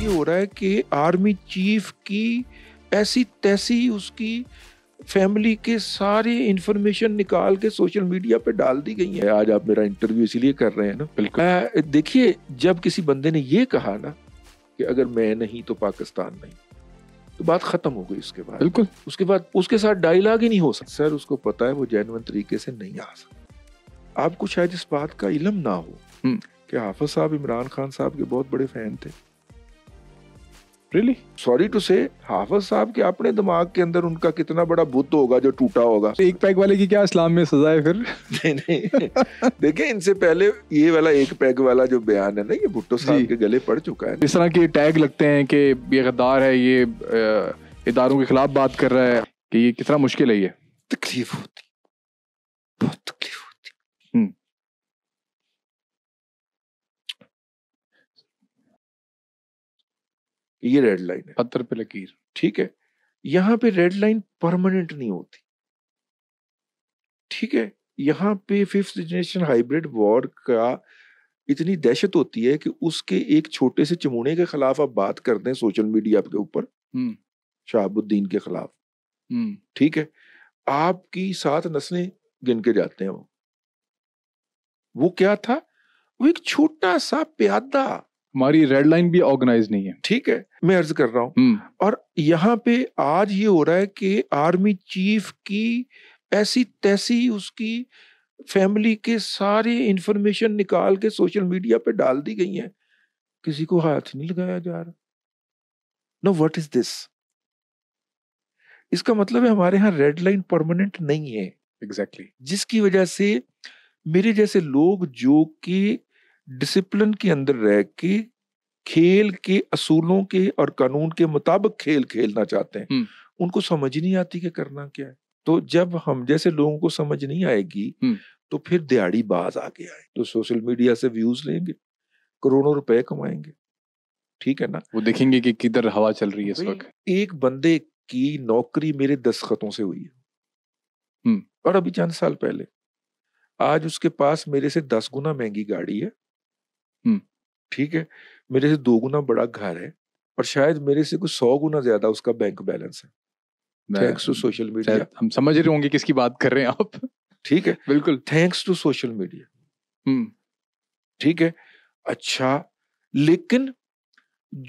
ये हो रहा है कि आर्मी चीफ की ऐसी तैसी उसकी फैमिली के सारे इंफॉर्मेशन निकाल के सोशल मीडिया पे डाल दी गई है आज आप मेरा इंटरव्यू इसलिए कर रहे हैं ना बिल्कुल देखिए जब किसी बंदे ने ये कहा ना कि अगर मैं नहीं तो पाकिस्तान नहीं तो बात खत्म हो गई उसके बाद बिल्कुल उसके बाद उसके साथ डायलॉग ही नहीं हो सकता सर उसको पता है वो जैनवन तरीके से नहीं आ सकता आपको शायद इस बात का इलम ना हो हम्म। कि हाफज साहब इमरान खान साहब के बहुत बड़े फैन थे रियली सॉरी टू से हाफज साहब के अपने दिमाग के अंदर उनका कितना बड़ा बुत होगा जो टूटा होगा एक पैग वाले की क्या इस्लाम में सजा है फिर नहीं नहीं देखिए इनसे पहले ये वाला एक पैग वाला जो बयान है ना ये भुट्टो साहब के गले पड़ चुका है इस तरह के टैग लगते हैं कि ये गद्दार है ये इदारों के खिलाफ बात कर रहा है कि ये कितना मुश्किल है ये तकलीफ होती बहुत ये रेड लाइन है पत्थर पे लकीर ठीक है यहाँ पे रेड लाइन परमानेंट नहीं होती ठीक है यहाँ पे फिफ्थ जनरेशन हाइब्रिड वॉर का इतनी दहशत होती है कि उसके एक छोटे से चमूने के खिलाफ आप बात करते हैं सोशल मीडिया के ऊपर हम्म। शहाबुद्दीन के खिलाफ हम्म। ठीक है आपकी सात नस्लें गिन के जाते हैं वो वो क्या था वो एक छोटा सा प्यादा हमारी रेड लाइन भी ऑर्गेनाइज नहीं है ठीक है मैं अर्ज कर रहा हूँ हम्म। और यहाँ पे आज ये हो रहा है कि आर्मी चीफ की ऐसी तैसी उसकी फैमिली के सारे इंफॉर्मेशन निकाल के सोशल मीडिया पे डाल दी गई है किसी को हाथ नहीं लगाया जा रहा नो व्हाट इज दिस इसका मतलब है हमारे यहाँ रेड लाइन परमानेंट नहीं है एग्जैक्टली exactly. जिसकी वजह से मेरे जैसे लोग जो कि डिसिप्लिन के अंदर रह के खेल के असूलों के और कानून के मुताबिक खेल खेलना चाहते हैं हम्म। उनको समझ नहीं आती कि करना क्या है तो जब हम जैसे लोगों को समझ नहीं आएगी हम्म। तो फिर दिहाड़ी बाज गया आए तो सोशल मीडिया से व्यूज लेंगे करोड़ों रुपए कमाएंगे ठीक है ना वो देखेंगे कि किधर हवा चल रही है इस वक्त एक बंदे की नौकरी मेरे दस्खतों से हुई है हम्म। और अभी चंद साल पहले आज उसके पास मेरे से दस गुना महंगी गाड़ी है ठीक है मेरे से दो गुना बड़ा घर है और शायद मेरे से कुछ सौ गुना ज्यादा उसका बैंक बैलेंस है थैंक्स टू सोशल मीडिया हम समझ रहे होंगे किसकी बात कर रहे हैं आप ठीक है बिल्कुल थैंक्स टू सोशल मीडिया ठीक है अच्छा लेकिन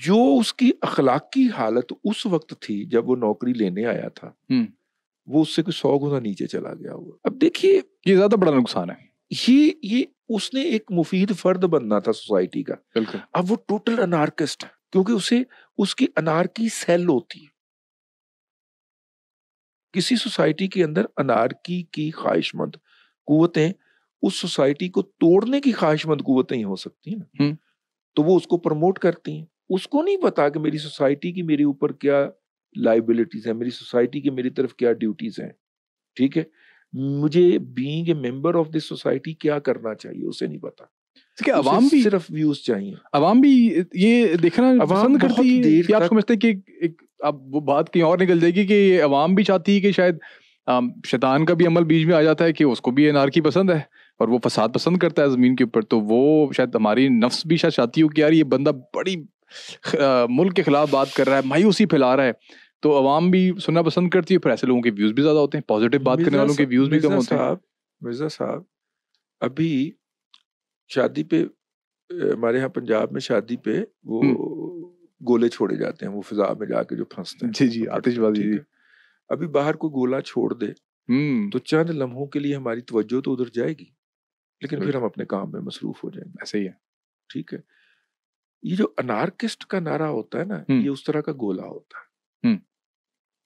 जो उसकी अखलाकी हालत उस वक्त थी जब वो नौकरी लेने आया था हम्म। वो उससे कुछ सौ गुना नीचे चला गया हुआ अब देखिए ये ज्यादा बड़ा नुकसान है ये ये उसने एक मुफीद फर्द बनना था सोसाइटी का अब वो टोटल अनार्किस्ट है क्योंकि उसे उसकी अनारकी सेल होती है किसी सोसाइटी के अंदर अनारकी की ख्वाहिशमंद कुतें उस सोसाइटी को तोड़ने की ख्वाहिशमंद कुतें ही हो सकती हैं हम्म। तो वो उसको प्रमोट करती हैं उसको नहीं पता कि मेरी सोसाइटी की मेरे ऊपर क्या लाइबिलिटीज है मेरी सोसाइटी की मेरी तरफ क्या ड्यूटीज हैं ठीक है मुझे being a member of this society क्या करना चाहिए उसे नहीं पता कि अवाम भी सिर्फ व्यूज चाहिए अवाम भी ये देखना पसंद करती है कि आप समझते हैं कि एक, अब वो बात कहीं और निकल जाएगी कि ये अवाम भी चाहती है कि शायद शैतान का भी अमल बीच में आ जाता है कि उसको भी एनार्की पसंद है और वो फसाद पसंद करता है ज़मीन के ऊपर तो वो शायद हमारी नफ्स भी शायद चाहती हो कि यार ये बंदा बड़ी मुल्क के खिलाफ बात कर रहा है मायूसी फैला रहा है तो आवाम भी सुनना पसंद करती है फिर ऐसे लोगों के व्यूज भी ज्यादा होते हैं पॉजिटिव बात करने वालों के व्यूज भी कम होते हैं मिर्जा साहब अभी शादी पे हमारे यहाँ पंजाब में शादी पे वो हम्म। गोले छोड़े जाते हैं वो फिजा में जाके जो फंसते हैं जी जी आतिशबाजी जी अभी बाहर कोई गोला छोड़ दे हम्म। तो चंद लम्हों के लिए हमारी तवज्जो तो उधर जाएगी लेकिन फिर हम अपने काम में मसरूफ हो जाएंगे ऐसे ही है ठीक है ये जो अनार्किस्ट का नारा होता है ना हम्म। ये उस तरह का गोला होता है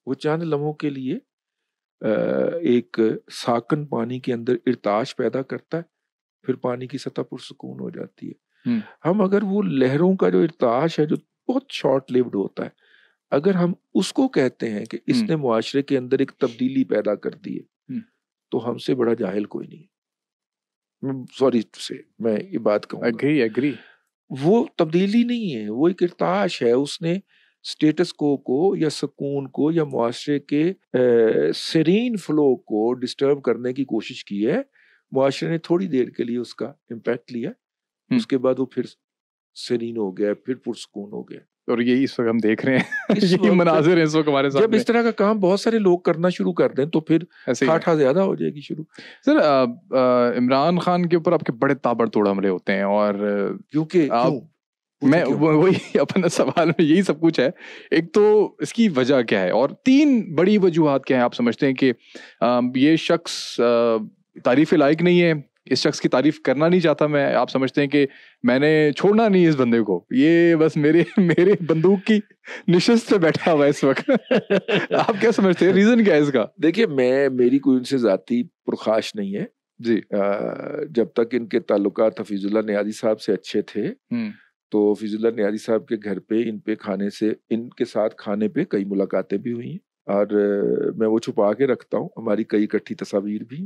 वो चंद लम्हों के लिए एक साकन पानी के अंदर इरताश पैदा करता है फिर पानी की सतह पर सुकून हो जाती है हम अगर वो लहरों का जो इरताश है जो बहुत शॉर्ट लिव्ड होता है अगर हम उसको कहते हैं कि इसने मुआशरे के अंदर एक तब्दीली पैदा कर दी है तो हमसे बड़ा जाहिल कोई नहीं सॉरी टू से मैं ये बात कहूँ वो तब्दीली नहीं है वो एक इरताश है उसने स्टेटस को को या सुकून को या माशरे के सरीन फ्लो को डिस्टर्ब करने की कोशिश की है माशरे ने थोड़ी देर के लिए उसका इम्पेक्ट लिया उसके बाद वो फिर सरीन हो गया फिर पुरसकून हो गया और ये इस वक्त हम देख रहे हैं मनाजिर हैं इस वक्त हमारे साथ जब इस तरह का काम बहुत सारे लोग करना शुरू कर दें तो फिर ठाठा ज्यादा हो जाएगी शुरू सर इमरान खान के ऊपर आपके बड़े ताबड़तोड़ हमले होते हैं और क्योंकि आप मैं वही अपना सवाल में यही सब कुछ है एक तो इसकी वजह क्या है और तीन बड़ी वजूहत क्या है आप समझते हैं कि ये शख्स तारीफ लायक नहीं है इस शख्स की तारीफ करना नहीं चाहता मैं आप समझते हैं कि मैंने छोड़ना नहीं इस बंदे को ये बस मेरे मेरे बंदूक की निशस्त पे बैठा हुआ है इस वक्त आप क्या समझते हैं रीजन क्या है इसका देखिए मैं मेरी कोई उनसे जाती पुरखाश नहीं है जी आ, जब तक इनके ताल्लुक हफीजुल्ला न्याजी साहब से अच्छे थे हम्म। तो फिजुल्ला न्याजी साहब के घर पे इन पे खाने से इनके साथ खाने पे कई मुलाकातें भी हुई हैं और मैं वो छुपा के रखता हूँ हमारी कई इकट्ठी तस्वीर भी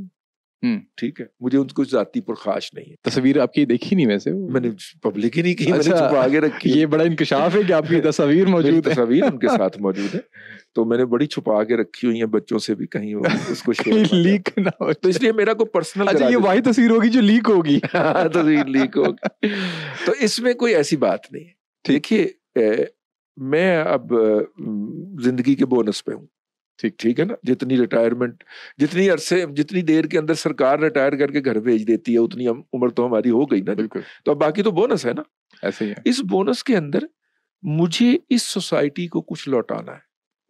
हम्म। ठीक है मुझे उनको जाति पर खाश नहीं है तस्वीर आपकी देखी नहीं वैसे मैंने पब्लिक ही नहीं की अच्छा, मैंने छुपा आगे रखी ये बड़ा इंकशाफ है कि आपकी तस्वीर मौजूद है तस्वीर उनके साथ मौजूद है तो मैंने बड़ी छुपा के रखी हुई है बच्चों से भी कहीं उसको लीक ना हो तो इसलिए मेरा कोई पर्सनल अच्छा ये वही तस्वीर होगी जो लीक होगी हाँ, तस्वीर लीक होगी तो इसमें कोई ऐसी बात नहीं है देखिए मैं अब जिंदगी के बोनस पे हूँ ठीक ठीक है ना जितनी रिटायरमेंट जितनी अरसे जितनी देर के अंदर सरकार रिटायर करके घर भेज देती है उतनी उम्र तो हमारी हो गई ना बिल्कुल तो अब बाकी तो बोनस है ना ऐसे ही है। इस बोनस के अंदर मुझे इस सोसाइटी को कुछ लौटाना है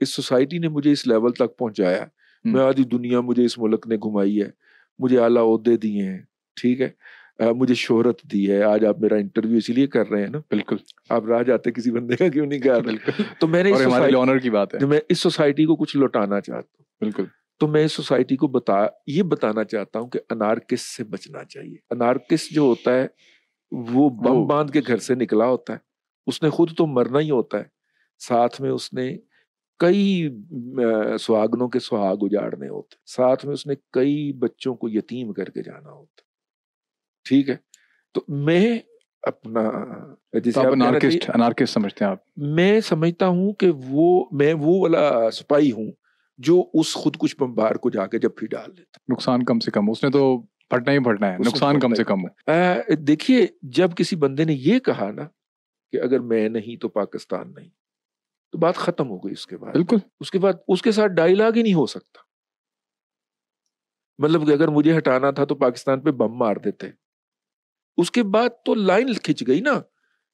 इस सोसाइटी ने मुझे इस लेवल तक पहुंचाया है हम्म। मैं आधी दुनिया मुझे इस मुल्क ने घुमाई है मुझे आला अहदे दिए हैं ठीक है आ, मुझे शोहरत दी है आज आप मेरा इंटरव्यू इसीलिए कर रहे हैं ना बिल्कुल आप राह जाते किसी बंदे का क्यों नहीं कर रहे तो मैंने इस हमारे ऑनर की बात है मैं इस सोसाइटी को कुछ लौटाना चाहता हूँ बिल्कुल तो मैं इस सोसाइटी को बता ये बताना चाहता हूँ कि अनार किस से बचना चाहिए अनार किस जो होता है वो बम बांध के घर से निकला होता है उसने खुद तो मरना ही होता है साथ में उसने कई सुहागनों के सुहाग उजाड़ने होते साथ में उसने कई बच्चों को यतीम करके जाना होता ठीक है तो मैं अपना जैसे तो अनार्किस्ट अनार्किस्ट समझते हैं आप मैं समझता हूँ कि वो मैं वो वाला सिपाही हूँ जो उस खुद कुछ बम्बार को जाके जब भी डाल लेता नुकसान कम से कम उसने तो फटना ही फटना है नुकसान कम से कम देखिए जब किसी बंदे ने ये कहा ना कि अगर मैं नहीं तो पाकिस्तान नहीं तो बात खत्म हो गई उसके बाद बिल्कुल उसके बाद उसके साथ डायलॉग ही नहीं हो सकता मतलब अगर मुझे हटाना था तो पाकिस्तान पे बम मार देते उसके बाद तो लाइन खिंच गई ना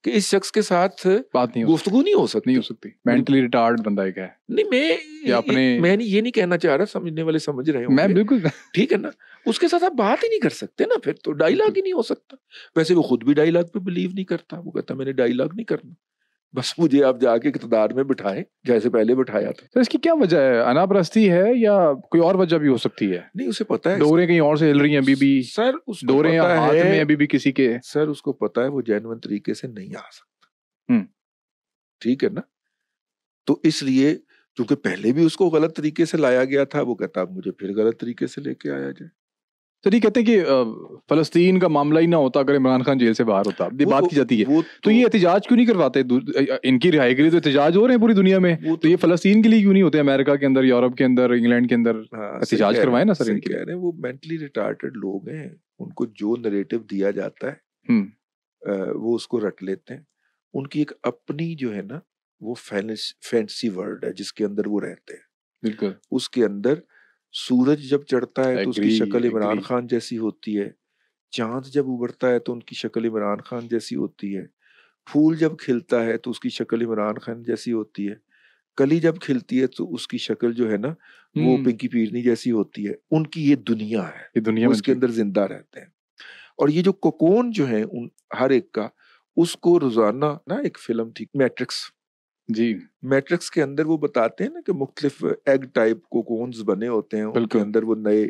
कि इस शख्स के साथ बात नहीं गुफ्तगु नहीं हो सकती नहीं हो सकती मेंटली रिटार्ड बंदा ही नहीं मैं अपने मैं ये नहीं कहना चाह रहा समझने वाले समझ रहे मैं बिल्कुल ठीक है ना उसके साथ आप बात ही नहीं कर सकते ना फिर तो डायलॉग ही नहीं हो सकता वैसे वो खुद भी डायलॉग पे बिलीव नहीं करता वो कहता मैंने डायलॉग नहीं करना बस मुझे आप जाके इकतदार में बिठाए जैसे पहले बिठाया था तो इसकी क्या वजह है अनाप्रस्ती है या कोई और वजह भी हो सकती है नहीं उसे पता है डोरे कहीं और से हिल रही हैं अभी भी सर उस डोरे अभी भी किसी के सर उसको पता है वो जैनवन तरीके से नहीं आ सकता हम्म। ठीक है ना तो इसलिए चूंकि पहले भी उसको गलत तरीके से लाया गया था वो कहता मुझे फिर गलत तरीके से लेके आया जाए तो ये कहते हैं कि फलस्तीन का मामला ही ना होता अगर इमरान खान जेल से बाहर होता ये बात तो- की जाती है तो, ये तो- एहतजाज क्यों नहीं करवाते इनकी रिहाई के लिए तो एहतजाज हो रहे हैं पूरी दुनिया में तो ये तो- फलस्तीन के लिए क्यों नहीं होते अमेरिका के अंदर यूरोप के अंदर इंग्लैंड के अंदर हाँ, एहतजाज करवाए ना सर इनके हैं वो मेंटली रिटार्टेड लोग हैं उनको जो नरेटिव दिया जाता है हम्म। वो उसको रट लेते हैं उनकी एक अपनी जो है ना वो फैंसी वर्ड है जिसके अंदर वो रहते हैं बिल्कुल उसके अंदर सूरज जब चढ़ता है तो उसकी शक्ल इमरान खान जैसी होती है चांद जब उबरता है तो उनकी शक्ल इमरान खान जैसी होती है फूल जब खिलता है तो उसकी शक्ल इमरान खान जैसी होती है कली जब खिलती है तो उसकी शक्ल जो है ना वो हम्म। पिंकी पीरनी जैसी होती है उनकी ये दुनिया है ये दुनिया उसके अंदर जिंदा रहते हैं और ये जो कोकोन जो है उन हर एक का उसको रोजाना ना एक फिल्म थी मैट्रिक्स जी मैट्रिक्स के अंदर वो बताते हैं ना कि मुख्तलिफ एग टाइप कोकोन्स बने होते हैं उनके अंदर वो नए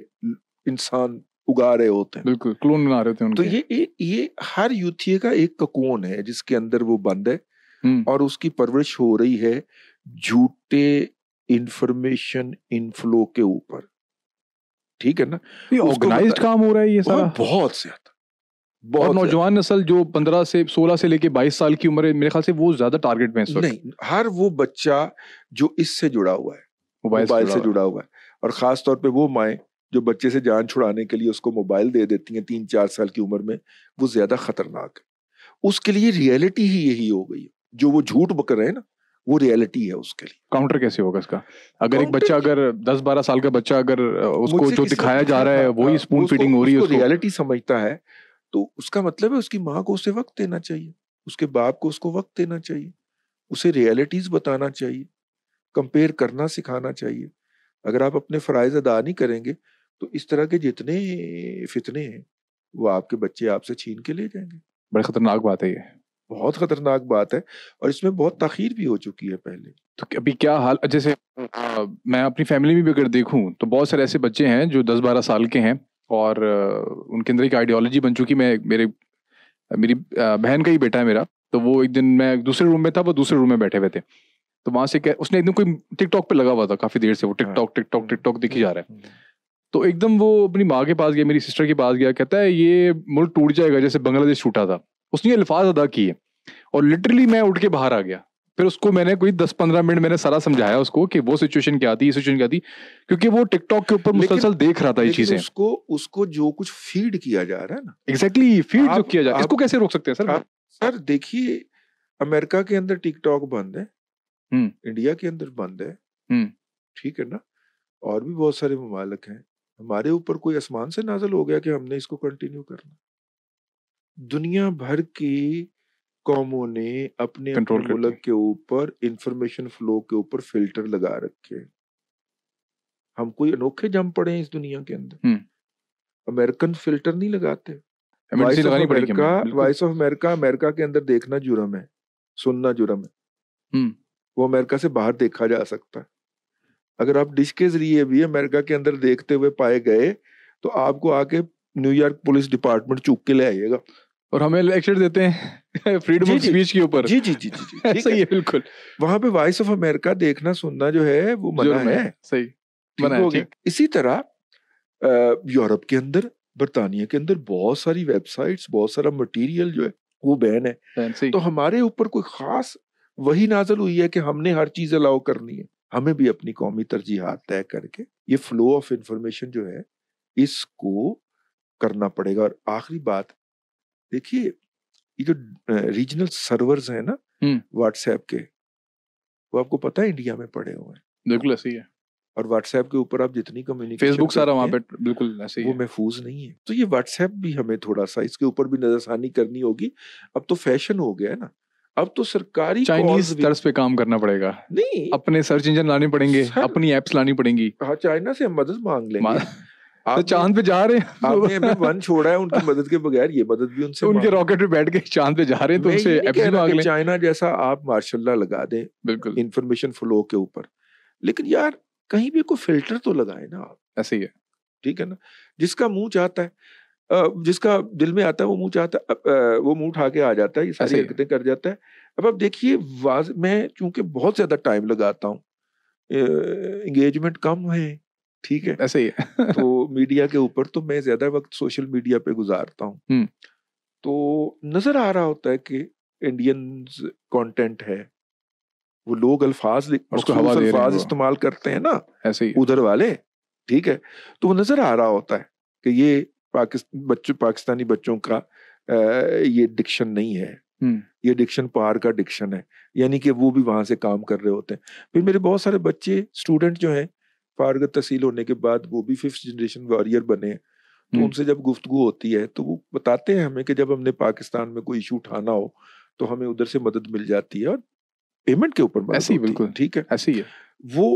इंसान उगा रहे होते हैं बिल्कुल क्लोन बना रहे थे तो उनके। तो ये ये, ये हर यूथिये का एक ककोन है जिसके अंदर वो बंद है हम्म। और उसकी परवरिश हो रही है झूठे इंफॉर्मेशन इनफ्लो के ऊपर ठीक है ना ऑर्गेनाइज्ड काम हो रहा है ये सारा बहुत ज्यादा और नौजवान नस्ल जो पंद्रह से सोलह से लेके बाईस साल की उम्र है मेरे ख्याल से वो ज्यादा टारगेट में है नहीं हर वो बच्चा जो इससे जुड़ा हुआ है मोबाइल से, जुड़ा हुआ है और खास तौर पे वो माए जो बच्चे से जान छुड़ाने के लिए उसको मोबाइल दे देती हैं तीन चार साल की उम्र में वो ज्यादा खतरनाक है उसके लिए रियलिटी ही यही हो गई जो वो झूठ बक रहे हैं ना वो रियलिटी है उसके लिए काउंटर कैसे होगा इसका अगर एक बच्चा अगर दस बारह साल का बच्चा अगर उसको जो दिखाया जा रहा है वही स्पून फीडिंग हो रही है रियलिटी समझता है तो उसका मतलब है उसकी माँ को उसे वक्त देना चाहिए उसके बाप को उसको वक्त देना चाहिए उसे रियलिटीज बताना चाहिए कंपेयर करना सिखाना चाहिए अगर आप अपने फ़रज़ अदा नहीं करेंगे तो इस तरह के जितने फितने हैं वो आपके बच्चे आपसे छीन के ले जाएंगे बड़ी खतरनाक बात है ये बहुत खतरनाक बात है और इसमें बहुत तखीर भी हो चुकी है पहले तो अभी क्या हाल जैसे आ, मैं अपनी फैमिली में भी अगर देखूं तो बहुत सारे ऐसे बच्चे हैं जो दस बारह साल के हैं और उनके अंदर एक आइडियोलॉजी बन चुकी मैं मेरे मेरी बहन का ही बेटा है मेरा तो वो एक दिन मैं दूसरे रूम में था वो दूसरे रूम में बैठे हुए थे तो वहां से क्या उसने दिन कोई टिकटॉक पे लगा हुआ था काफी देर से वो टिकटॉक टिकटॉक टिकटॉक दिखी जा रहा है हम्म। तो एकदम वो अपनी माँ के पास गया मेरी सिस्टर के पास गया कहता है ये मुल्क टूट जाएगा जैसे बांग्लादेश छूटा था उसने ये अल्फाज अदा किए और लिटरली मैं उठ के बाहर आ गया फिर उसको मैंने कोई दस पंद्रह मिनट मैंने सारा समझाया उसको कि वो सिचुएशन क्या आती सिचुएशन क्या आती क्योंकि वो टिकटॉक के ऊपर मुसलसल देख रहा था ये चीजें उसको उसको जो कुछ फीड किया जा रहा है ना एग्जैक्टली exactly, फीड जो किया जा रहा है इसको कैसे रोक सकते हैं सर आप, सर देखिए अमेरिका के अंदर टिकटॉक बंद है हम्म। इंडिया के अंदर बंद है हम्म। ठीक है ना और भी बहुत सारे ममालक हैं हमारे ऊपर कोई आसमान से नाजल हो गया कि हमने इसको कंटिन्यू करना दुनिया भर की कॉमों ने अपने मुल्क के ऊपर इंफॉर्मेशन फ्लो के ऊपर फिल्टर लगा रखे हम कोई अनोखे जम पड़े हैं इस दुनिया के अंदर हम्म। अमेरिकन फिल्टर नहीं लगाते voice of America voice of America America के अंदर देखना जुर्म है सुनना जुर्म है हम्म। वो अमेरिका से बाहर देखा जा सकता है अगर आप डिश के जरिए भी अमेरिका के अंदर देखते हुए पाए गए तो आपको आके न्यूयॉर्क पुलिस डिपार्टमेंट चूक के ले आइएगा और हमें लेक्चर देते हैं फ्रीडम ऑफ स्पीच के ऊपर जी जी जी जी सही है बिल्कुल वहां पे वॉइस ऑफ अमेरिका देखना सुनना जो है वो मना है सही मना है इसी तरह यूरोप के अंदर बर्तानिया के अंदर बहुत सारी वेबसाइट्स बहुत सारा मटेरियल जो है वो बैन है तो हमारे ऊपर कोई खास वही नाजल हुई है कि हमने हर चीज अलाउ करनी है हमें भी अपनी कौमी तरजीहत तय करके ये फ्लो ऑफ इंफॉर्मेशन जो है इसको करना पड़ेगा और आखिरी बात देखिए ये जो रीजनल सर्वर्स है ना व्हाट्सएप हम्म। के वो आपको पता है इंडिया में पड़े हुए हैं बिल्कुल ऐसे ही है और व्हाट्सएप के ऊपर आप जितनी कम्युनिकेशन फेसबुक सारा वहाँ पे बिल्कुल ऐसे ही वो महफूज नहीं है तो ये व्हाट्सएप भी हमें थोड़ा सा इसके ऊपर भी नजरसानी करनी होगी अब तो फैशन हो गया है ना अब तो सरकारी चाइनीज तर्ज पे काम करना पड़ेगा नहीं अपने सर्च इंजन लाने पड़ेंगे सर... अपनी एप्स लानी पड़ेंगी हाँ चाइना से हम मदद मांग लेंगे मा... तो चांद पे जा रहे हैं तो- आपने वन छोड़ा है उनकी मदद के बगैर ये मदद भी उनसे उनके रॉकेट पे बैठ के चांद पे जा रहे हैं तो उनसे मांग लें चाइना जैसा आप मार्शाल्लाह लगा दें बिल्कुल इंफॉर्मेशन फ्लो के ऊपर लेकिन यार कहीं भी कोई फिल्टर तो लगाए ना आप ऐसे ही है ठीक है ना जिसका मुंह चाहता है जिसका दिल में आता है वो मुंह चाहता है वो मुंह उठा के आ जाता है ये सारी हरकतें कर जाता है अब आप देखिए मैं चूंकि बहुत ज्यादा टाइम लगाता हूँ एंगेजमेंट कम है ठीक है ऐसे ही है तो मीडिया के ऊपर तो मैं ज्यादा वक्त सोशल मीडिया पे गुजारता हूँ हम्म। तो नजर आ रहा होता है कि इंडियन कंटेंट है वो लोग अल्फाज अल्फाज इस्तेमाल करते हैं ना ऐसे ही उधर वाले ठीक है तो वो नजर आ रहा होता है कि ये पाकिस्तान बच्चों पाकिस्तानी बच्चों का ये डिक्शन नहीं है हम्म। ये डिक्शन पार का डिक्शन है यानी कि वो भी वहां से काम कर रहे होते हैं फिर मेरे बहुत सारे बच्चे स्टूडेंट जो हैं फारगत तहसील होने के बाद वो भी फिफ्थ जनरेशन वॉरियर बने तो हम्म। उनसे जब गुफ्तगु होती है तो वो बताते हैं हमें कि जब हमने पाकिस्तान में कोई इशू उठाना हो तो हमें उधर से मदद मिल जाती है और पेमेंट के ऊपर ऐसी बिल्कुल ठीक है ऐसी है वो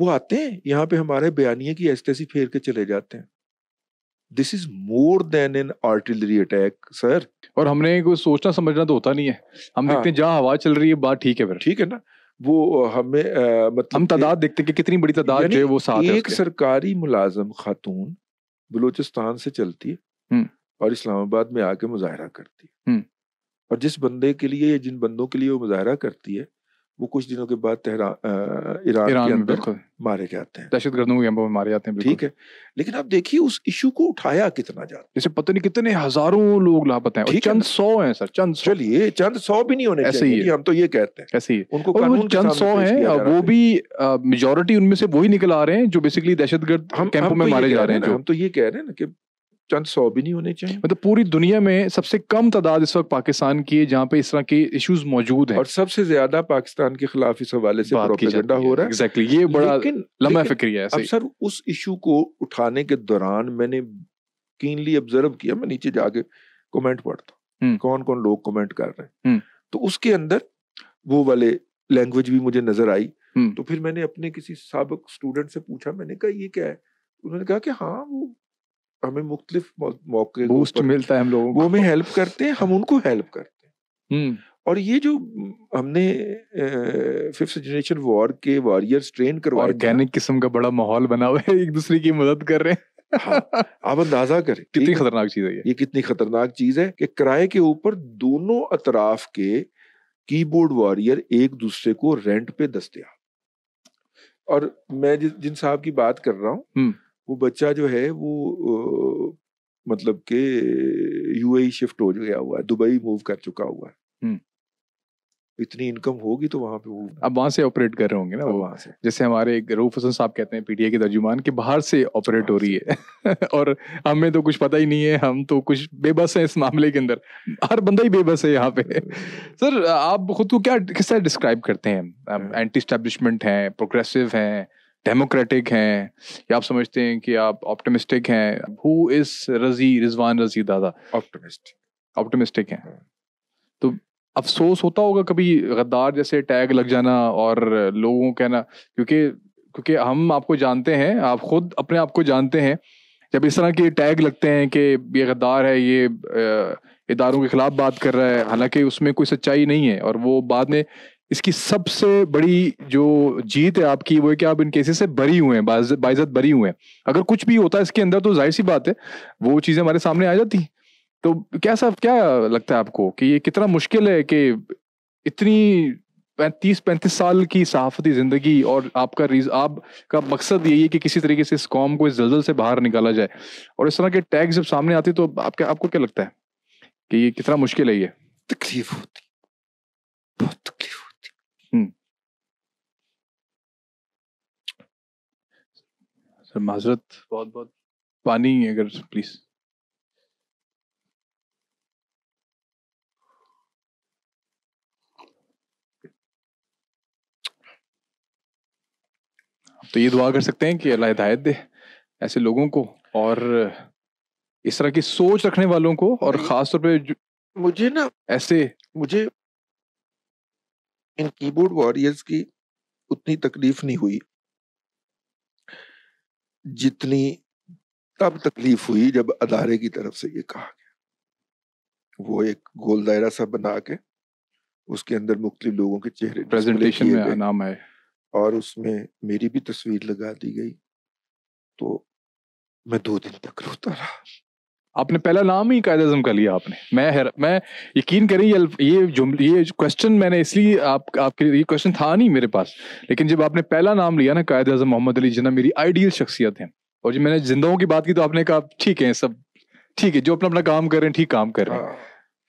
वो आते हैं यहाँ पे हमारे बयानिए की ऐसी तैसी फेर के चले जाते हैं this is more than an artillery attack sir और हमने कोई सोचना समझना तो होता नहीं है हम हाँ, देखते हैं जहाँ हवा चल रही है बात ठीक है फिर ठीक है ना वो हमें आ, मतलब हम तादाद देखते कि कितनी बड़ी तादाद जो है वो साथ एक है सरकारी मुलाजम खातून बलूचिस्तान से चलती है हम्म। और इस्लामाबाद में आके मुजाहरा करती है हम्म। और जिस बंदे के लिए जिन बंदों के लिए वो मुजाहरा करती है वो कुछ दिनों के बाद तेहरान ईरान के अंदर मारे जाते हैं दहशत गर्दों के कैंपों में मारे जाते हैं ठीक है लेकिन आप देखिए उस इशू को उठाया कितना ज्यादा जैसे पता नहीं कितने हजारों लोग लापता हैं चंद सौ हैं सर चंद चलिए चंद सौ भी नहीं होने ऐसे ही हम तो ये कहते हैं ऐसे ही उनको कानून चंद सौ हैं वो भी मेजोरिटी उनमें से वही निकल आ रहे हैं जो बेसिकली दहशत गर्द कैंपों में तो मारे जा रहे हैं हम तो ये कह रहे हैं ना कि चंद सौ भी नहीं होने चाहिए मतलब पूरी दुनिया में सबसे कम तादाद इस वक्त पाकिस्तान की है जहाँ पे इस तरह के इश्यूज मौजूद हैं और सबसे ज्यादा पाकिस्तान के खिलाफ इस हवाले से प्रोपेगेंडा हो रहा है एग्जैक्टली exactly. ये बड़ा लम्बा फिक्र है अब सर उस इशू को उठाने के दौरान मैंने कीनली ऑब्जर्व किया मैं नीचे जाके कमेंट पढ़ता हूँ हम्म। कौन कौन लोग कमेंट कर रहे हैं हम्म। तो उसके अंदर वो वाले लैंग्वेज भी मुझे नजर आई हम्म। तो फिर मैंने अपने किसी सबक स्टूडेंट से पूछा मैंने कहा ये क्या है तो उन्होंने कहा कि हाँ वो हमें मुख्तलिफ मौके बूस्ट मिलता है हम लोगों को वो हमें हेल्प करते हैं हम उनको हेल्प करते हैं हम्म। और ये जो हमने फिफ्थ जनरेशन वॉर के वॉरियर्स ट्रेन करवाए ऑर्गेनिक किस्म का बड़ा माहौल बना हुआ है एक दूसरे की मदद कर रहे हैं हाँ, आप अंदाजा करें कितनी खतरनाक चीज है ये ये कितनी खतरनाक चीज है कि किराए के ऊपर दोनों अतराफ के कीबोर्ड वॉरियर एक दूसरे को रेंट पे दस्तिया और मैं जिन साहब की बात कर रहा हूँ हम्म। वो बच्चा जो है वो मतलब के यूएई शिफ्ट e हो गया हुआ है दुबई मूव कर चुका हुआ है हम्म। इतनी इनकम होगी तो वहाँ पे वो अब वहाँ से ऑपरेट कर रहे होंगे ना वहाँ से जैसे हमारे एक रूफ हसन साहब कहते हैं पीटीए के तर्जुमान के बाहर से ऑपरेट हो रही है और हमें तो कुछ पता ही नहीं है हम तो कुछ बेबस हैं इस मामले के अंदर हर बंदा ही बेबस है यहाँ पे सर आप खुद को क्या किस तरह डिस्क्राइब करते हैं एंटी स्टेब्लिशमेंट हाँ। हैं प्रोग्रेसिव हैं डेमोक्रेटिक हैं या आप समझते हैं कि आप ऑप्टोमिस्टिक हैं हु इज रजी रिजवान रजी दादा ऑप्टिमिस्ट ऑप्टिमिस्टिक हैं hmm. तो अफसोस होता होगा कभी गद्दार जैसे टैग लग जाना और लोगों कहना क्योंकि क्योंकि हम आपको जानते हैं आप खुद अपने आप को जानते हैं जब इस तरह के टैग लगते हैं कि ये गद्दार है ये इदारों के खिलाफ बात कर रहा है हालांकि उसमें कोई सच्चाई नहीं है और वो बाद में इसकी सबसे बड़ी जो जीत है आपकी वो है कि आप इन केसेस से बरी हुए हैं बाइजत बरी हुए हैं अगर कुछ भी होता है इसके अंदर तो जाहिर सी बात है वो चीज़ें हमारे सामने आ जाती तो क्या क्या लगता है आपको कि ये कितना मुश्किल है कि इतनी पैंतीस पैंतीस साल की सहाफती ज़िंदगी और आपका रीज आपका मकसद यही है कि किसी तरीके से इस कॉम को इस जल्जल से बाहर निकाला जाए और इस तरह के टैग जब सामने आते तो आपके आपको क्या लगता है कि ये कितना मुश्किल है ये तकलीफ होती सर माजरत बहुत बहुत पानी अगर प्लीज़ तो ये दुआ कर सकते हैं कि अल्लाह हिदायत दे ऐसे लोगों को और इस तरह की सोच रखने वालों को और खास तौर पे मुझे ना ऐसे मुझे इन कीबोर्ड वॉरियर्स की उतनी तकलीफ नहीं हुई जितनी तब तकलीफ हुई जब अदारे की तरफ से ये कहा गया वो एक गोल दायरा सा बना के उसके अंदर मुख्तलि लोगों के चेहरे प्रेजेंटेशन में नाम आए और उसमें मेरी भी तस्वीर लगा दी गई तो मैं दो दिन तक रोता रहा आपने पहला नाम ही कायद अजम का लिया आपने मैं हैर, मैं यकीन करें ये ये जुमले ये क्वेश्चन मैंने इसलिए आप आपके ये क्वेश्चन था नहीं मेरे पास लेकिन जब आपने पहला नाम लिया ना कायद अजम मोहम्मद अली जिन्ना मेरी आइडियल शख्सियत है और जब मैंने जिंदाओं की बात की तो आपने कहा ठीक है सब ठीक है जो अपना अपना काम कर रहे हैं ठीक काम कर रहे हैं हाँ।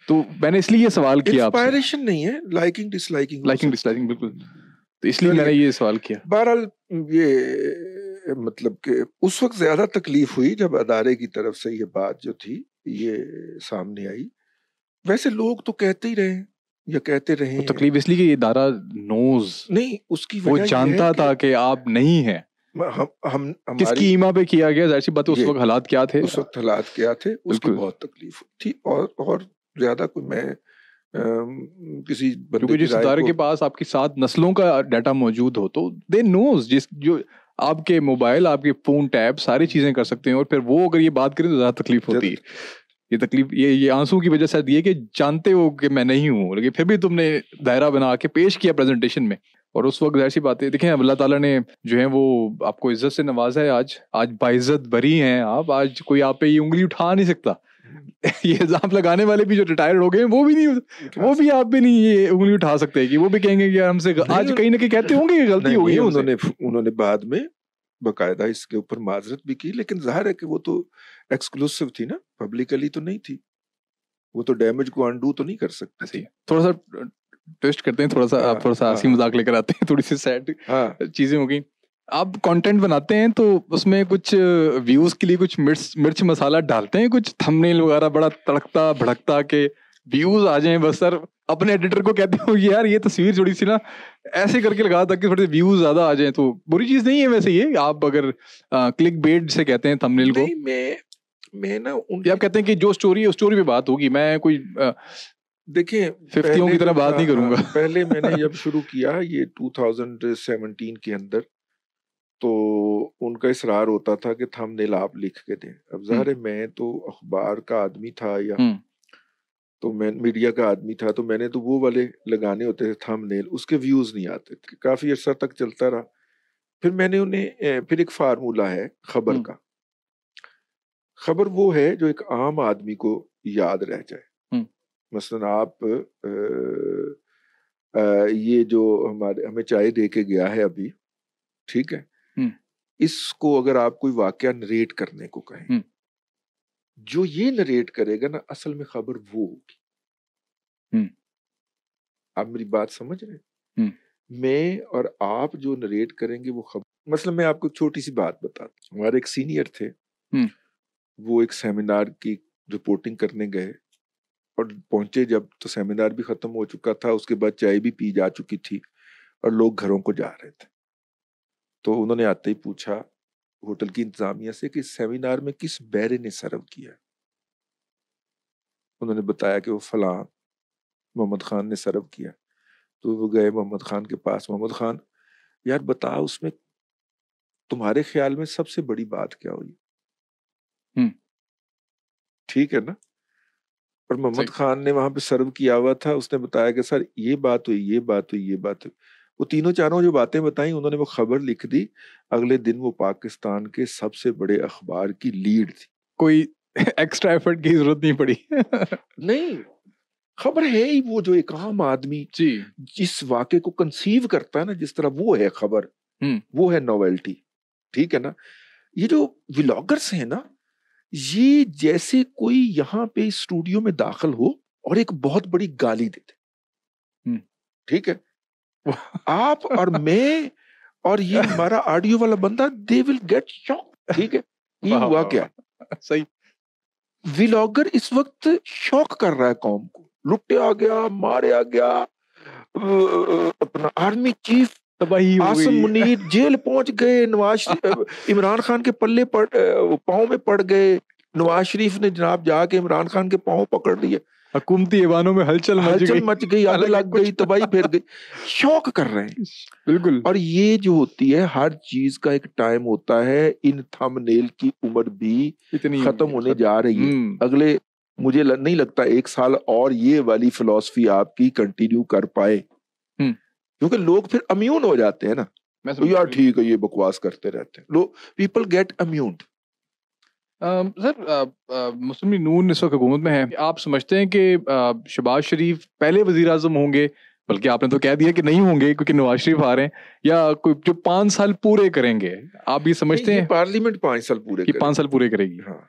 तो मैंने इसलिए ये सवाल किया इंस्पायरेशन नहीं है लाइकिंग डिसलाइकिंग लाइकिंग डिसलाइकिंग बिल्कुल तो इसलिए मैंने ये सवाल किया बहरहाल ये मतलब के उस वक्त ज़्यादा तकलीफ हुई जब अदारे की तरफ से ये बात जो थी ये सामने आई वैसे लोग तो कहते ही रहे या कहते रहे तो तकलीफ इसलिए कि ये दारा नोज नहीं उसकी वो जानता था कि आप नहीं हैं हम हम किसकी ईमा पे किया गया जाहिर सी बात उस वक्त हालात क्या थे उस वक्त हालात क्या थे उसकी बहुत तकलीफ थी और और ज्यादा कोई मैं आ, किसी बंदे के पास आपकी सात नस्लों का डाटा मौजूद हो तो दे नोज जिस जो आपके मोबाइल आपके फोन टैब सारी चीजें कर सकते हैं और फिर वो अगर ये बात करें तो ज्यादा तकलीफ होती है ये तकलीफ ये ये आंसू की वजह से है कि जानते हो कि मैं नहीं हूँ लेकिन फिर भी तुमने दायरा बना के पेश किया प्रेजेंटेशन में और उस वक्त ऐसी सी बात देखें अल्लाह ताला ने जो है वो आपको इज्जत से नवाजा है आज आज बाइज्जत भरी हैं आप आज कोई आप पे ये उंगली उठा नहीं सकता ये इल्जाम लगाने वाले भी जो रिटायर्ड हो गए वो भी नहीं वो भी आप भी नहीं ये उंगली उठा सकते कि वो भी कहेंगे कि हमसे आज कहीं ना कहीं कहते होंगे कि गलती हो गई उन्होंने उन्होंने बाद में बकायदा इसके ऊपर माजरत भी की लेकिन जाहिर है कि वो तो एक्सक्लूसिव थी ना पब्लिकली तो नहीं थी वो तो डैमेज को अनडू तो नहीं कर सकते अच्छा, थे थोड़ा सा ट्विस्ट uh, करते हैं थोड़ा सा हाँ, आप थोड़ा सा हाँ, हंसी मजाक हाँ। लेकर आते हैं थोड़ी सी सैड चीजें हो गई आप कंटेंट बनाते हैं तो उसमें कुछ व्यूज के लिए कुछ मिर्च मिर्च मसाला डालते हैं कुछ थंबनेल वगैरह बड़ा तड़कता भड़कता के व्यूज आ जाए बस सर अपने एडिटर को कहते हो यार ये तस्वीर जुड़ी सी ना ऐसे करके लगा कि थोड़े व्यूज ज्यादा आ जाए तो बुरी चीज नहीं है वैसे ये आप अगर आ, क्लिक बेट से कहते हैं थंबनेल को मैं मैं ना उन आप कहते हैं कि जो स्टोरी है उस स्टोरी पे बात होगी मैं कोई देखिए फिफ्टियों की तरह बात नहीं हाँ, करूंगा हाँ, पहले मैंने जब शुरू किया ये 2017 के अंदर तो उनका इसरार होता था कि थम नील आप लिख के दें अब जहर मैं तो अखबार का आदमी था या तो मैं मीडिया का आदमी था तो मैंने तो वो वाले लगाने होते थे थम नेल उसके व्यूज़ नहीं आते थे काफ़ी अर्सा तक चलता रहा फिर मैंने उन्हें फिर एक फार्मूला है खबर का खबर वो है जो एक आम आदमी को याद रह जाए मसलन आप आ, आ, ये जो हमारे हमें चाय दे के गया है अभी ठीक है हम्म। इसको अगर आप कोई वाक्य नरेट करने को कहें हम्म। जो ये नरेट करेगा ना असल में खबर वो होगी हम्म। आप मेरी बात समझ रहे मैं और आप जो नरेट करेंगे वो खबर मतलब मैं आपको एक छोटी सी बात हूँ हमारे एक सीनियर थे वो एक सेमिनार की रिपोर्टिंग करने गए और पहुंचे जब तो सेमिनार भी खत्म हो चुका था उसके बाद चाय भी पी जा चुकी थी और लोग घरों को जा रहे थे तो उन्होंने आते ही पूछा होटल की इंतजामिया से कि सेमिनार में किस बैरे ने सर्व किया उन्होंने बताया कि वो फला मोहम्मद खान ने सर्व किया तो वो गए मोहम्मद खान के पास मोहम्मद खान यार बता उसमें तुम्हारे ख्याल में सबसे बड़ी बात क्या हुई ठीक है ना और मोहम्मद खान ने वहां पे सर्व किया हुआ था उसने बताया कि सर ये बात हुई ये बात हुई ये बात हुई वो तीनों चारों जो बातें बताई उन्होंने वो खबर लिख दी अगले दिन वो पाकिस्तान के सबसे बड़े अखबार की लीड थी कोई एक्स्ट्रा एफर्ट की जरूरत नहीं पड़ी नहीं खबर है ही वो जो एक आम आदमी जी जिस वाक्य को कंसीव करता है ना जिस तरह वो है खबर हम्म। वो है नोवेल्टी ठीक है ना ये जो व्लॉगर्स हैं ना ये जैसे कोई यहाँ पे स्टूडियो में दाखिल हो और एक बहुत बड़ी गाली देते हम्म। ठीक है आप और मैं और ये हमारा ऑडियो वाला बंदा दे विल गेट शॉक ठीक है ये हुआ क्या सही व्लॉगर इस वक्त शॉक कर रहा है कौम को लुटे आ गया मारे आ गया अपना आर्मी चीफ तबाही आसम मुनीर जेल पहुंच गए नवाज इमरान खान के पल्ले पड़ पाँव में पड़ गए नवाज शरीफ ने जनाब जाके इमरान खान के पाँव पकड़ लिए हकूमती ईवानों में हलचल मच हलचल गई। मच गई आग लग गई तबाही तो फेर गई शौक कर रहे हैं बिल्कुल और ये जो होती है हर चीज का एक टाइम होता है इन थंबनेल की उम्र भी इतनी खत्म होने जा रही है हम्म। अगले मुझे ल, नहीं लगता एक साल और ये वाली फिलॉसफी आपकी कंटिन्यू कर पाए हम्म। क्योंकि लोग फिर अम्यून हो जाते हैं ना तो यार ठीक है ये बकवास करते रहते हैं लोग people get immune sir Muslim Noon इस वक्त हुकूमत में है आप समझते हैं कि शहबाज शरीफ पहले वजी अजम होंगे बल्कि आपने तो कह दिया कि नहीं होंगे क्योंकि नवाज शरीफ आ रहे हैं या कोई जो पांच साल पूरे करेंगे आप ये समझते हैं पार्लियामेंट पाँच साल पूरे की पाँच साल पूरे करेगी हाँ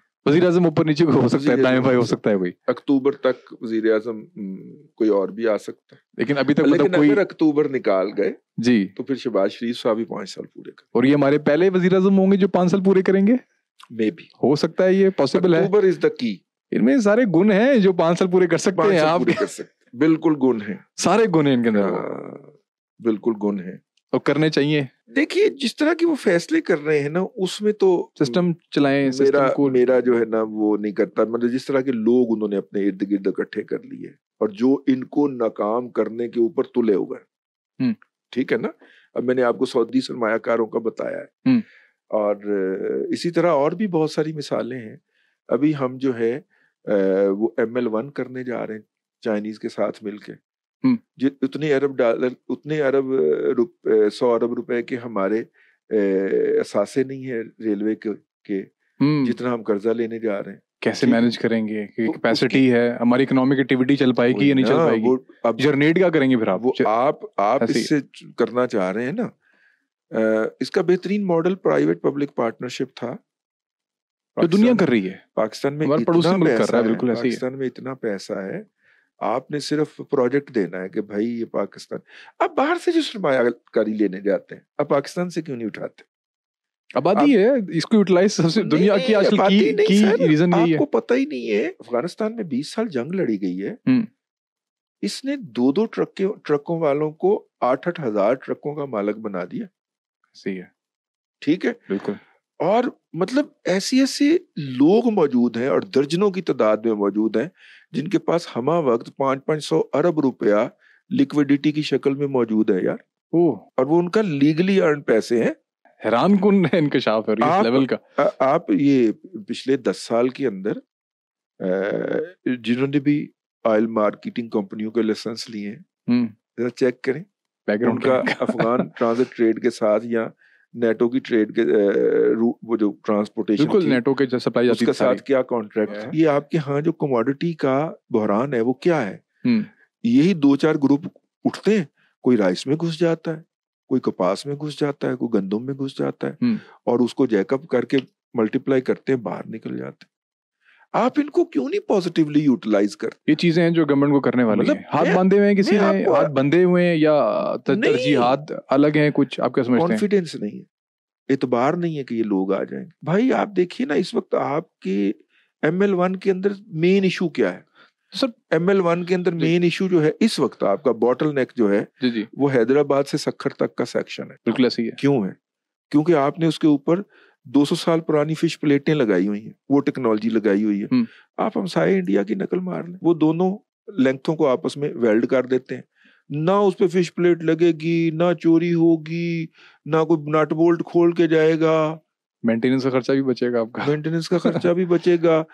अजम ऊपर नीचे हो सकता है दाएं भाई हो सकता है कोई अक्टूबर तक वजीर अजम हम्म, कोई और भी आ सकता है लेकिन अभी तक लेकिन मतलब कोई अक्टूबर निकाल गए जी तो फिर शहबाज शरीफ साहब भी पांच साल पूरे कर और ये हमारे पहले वजीर अजम होंगे जो पांच साल पूरे करेंगे मे बी हो सकता है ये पॉसिबल है ऊबर इज द की इनमें सारे गुण हैं जो पांच साल पूरे कर सकते हैं आप कर सकते बिल्कुल गुण है सारे गुण हैं इनके अंदर हाँ, बिल्कुल गुण है तो करने चाहिए देखिए जिस तरह की वो फैसले कर रहे हैं ना उसमें तो सिस्टम चलाएं मेरा सिस्टम को मेरा जो है ना वो नहीं करता मतलब जिस तरह के लोग उन्होंने अपने इर्द गिर्द इकट्ठे कर लिए और जो इनको नाकाम करने के ऊपर तुले हो गए हम्म। ठीक है ना अब मैंने आपको सऊदी सरमाकारों का बताया है हम्म। और इसी तरह और भी बहुत सारी मिसालें हैं अभी हम जो है वो एम एल वन करने जा रहे हैं चाइनीज के साथ मिलके उतने अरब डॉलर उतने अरब रुप सौ अरब रुपए के हमारे असासे नहीं है रेलवे के, के जितना हम कर्जा लेने जा रहे हैं कैसे मैनेज करेंगे कैपेसिटी है हमारी इकोनॉमिक एक्टिविटी चल पाएगी या नहीं चल पाएगी अब जर्नेट क्या करेंगे फिर आप वो आप आप इससे करना चाह रहे हैं ना इसका बेहतरीन मॉडल प्राइवेट पब्लिक पार्टनरशिप था जो तो दुनिया कर रही है पाकिस्तान में इतना पैसा कर रहा है बिल्कुल ऐसे पाकिस्तान में इतना पैसा है आपने सिर्फ प्रोजेक्ट देना है कि भाई ये पाकिस्तान अब बाहर से जो सरमाकारी लेने जाते हैं अब पाकिस्तान से क्यों नहीं उठाते आबादी है इसको यूटिलाइज सबसे दुनिया की आजकल की, की रीजन यही है आपको पता ही नहीं है अफगानिस्तान में 20 साल जंग लड़ी गई है हम्म। इसने दो दो ट्रक के ट्रकों वालों को आठ आठ हजार ट्रकों का मालक बना दिया सही है ठीक है बिल्कुल और मतलब ऐसे ऐसे लोग मौजूद हैं और दर्जनों की तादाद में मौजूद हैं जिनके पास हमा वक्त पाँच पाँच सौ अरब रुपया लिक्विडिटी की शक्ल में मौजूद है यार ओ और वो उनका लीगली अर्न पैसे हैं हैरान कन है इनकशाफ है इस लेवल का आ, आप ये पिछले दस साल के अंदर जिन्होंने भी ऑयल मार्केटिंग कंपनियों के लाइसेंस लिए हैं हम्म। जरा चेक करें उनका अफगान ट्रांसिट ट्रेड के साथ या नेटो की ट्रेड के वो जो ट्रांसपोर्टेशन बिल्कुल नेटो के सप्लाई जाती उसके साथ क्या कॉन्ट्रैक्ट ये आपके यहाँ जो कमोडिटी का बहरान है वो क्या है हम्म। यही दो चार ग्रुप उठते हैं कोई राइस में घुस जाता है कोई कपास में घुस जाता है कोई गंदम में घुस जाता है हम्म। और उसको जैकअप करके मल्टीप्लाई करते हैं बाहर निकल जाते हैं आप इनको क्यों नहीं पॉजिटिवली यूटिलाइज कर ये चीजें हैं जो गवर्नमेंट को करने वाली मतलब हाथ बांधे हुए हैं किसी ने हाथ बंधे हुए हैं या तरजी हाथ अलग हैं कुछ आप क्या समझते हैं कॉन्फिडेंस नहीं है एतबार नहीं है कि ये लोग आ जाएंगे भाई आप देखिए ना इस वक्त आपके एम एल वन के अंदर मेन इशू क्या है सर एम एल वन के अंदर मेन इशू जो है इस वक्त आपका बॉटल नेक जो है जी जी। वो हैदराबाद से सखर तक का सेक्शन है बिल्कुल ऐसी है क्यों है क्योंकि आपने उसके ऊपर 200 साल पुरानी फिश प्लेटें लगाई हुई हैं वो टेक्नोलॉजी लगाई हुई है हम्म। आप हमसाए इंडिया की नकल मार लें वो दोनों लेंथों को आपस में वेल्ड कर देते हैं ना उस पर फिश प्लेट लगेगी ना चोरी होगी ना कोई नट बोल्ट खोल के जाएगा मेंटेनेंस का खर्चा भी बचेगा आपका मेंटेनेंस का खर्चा भी बचेगा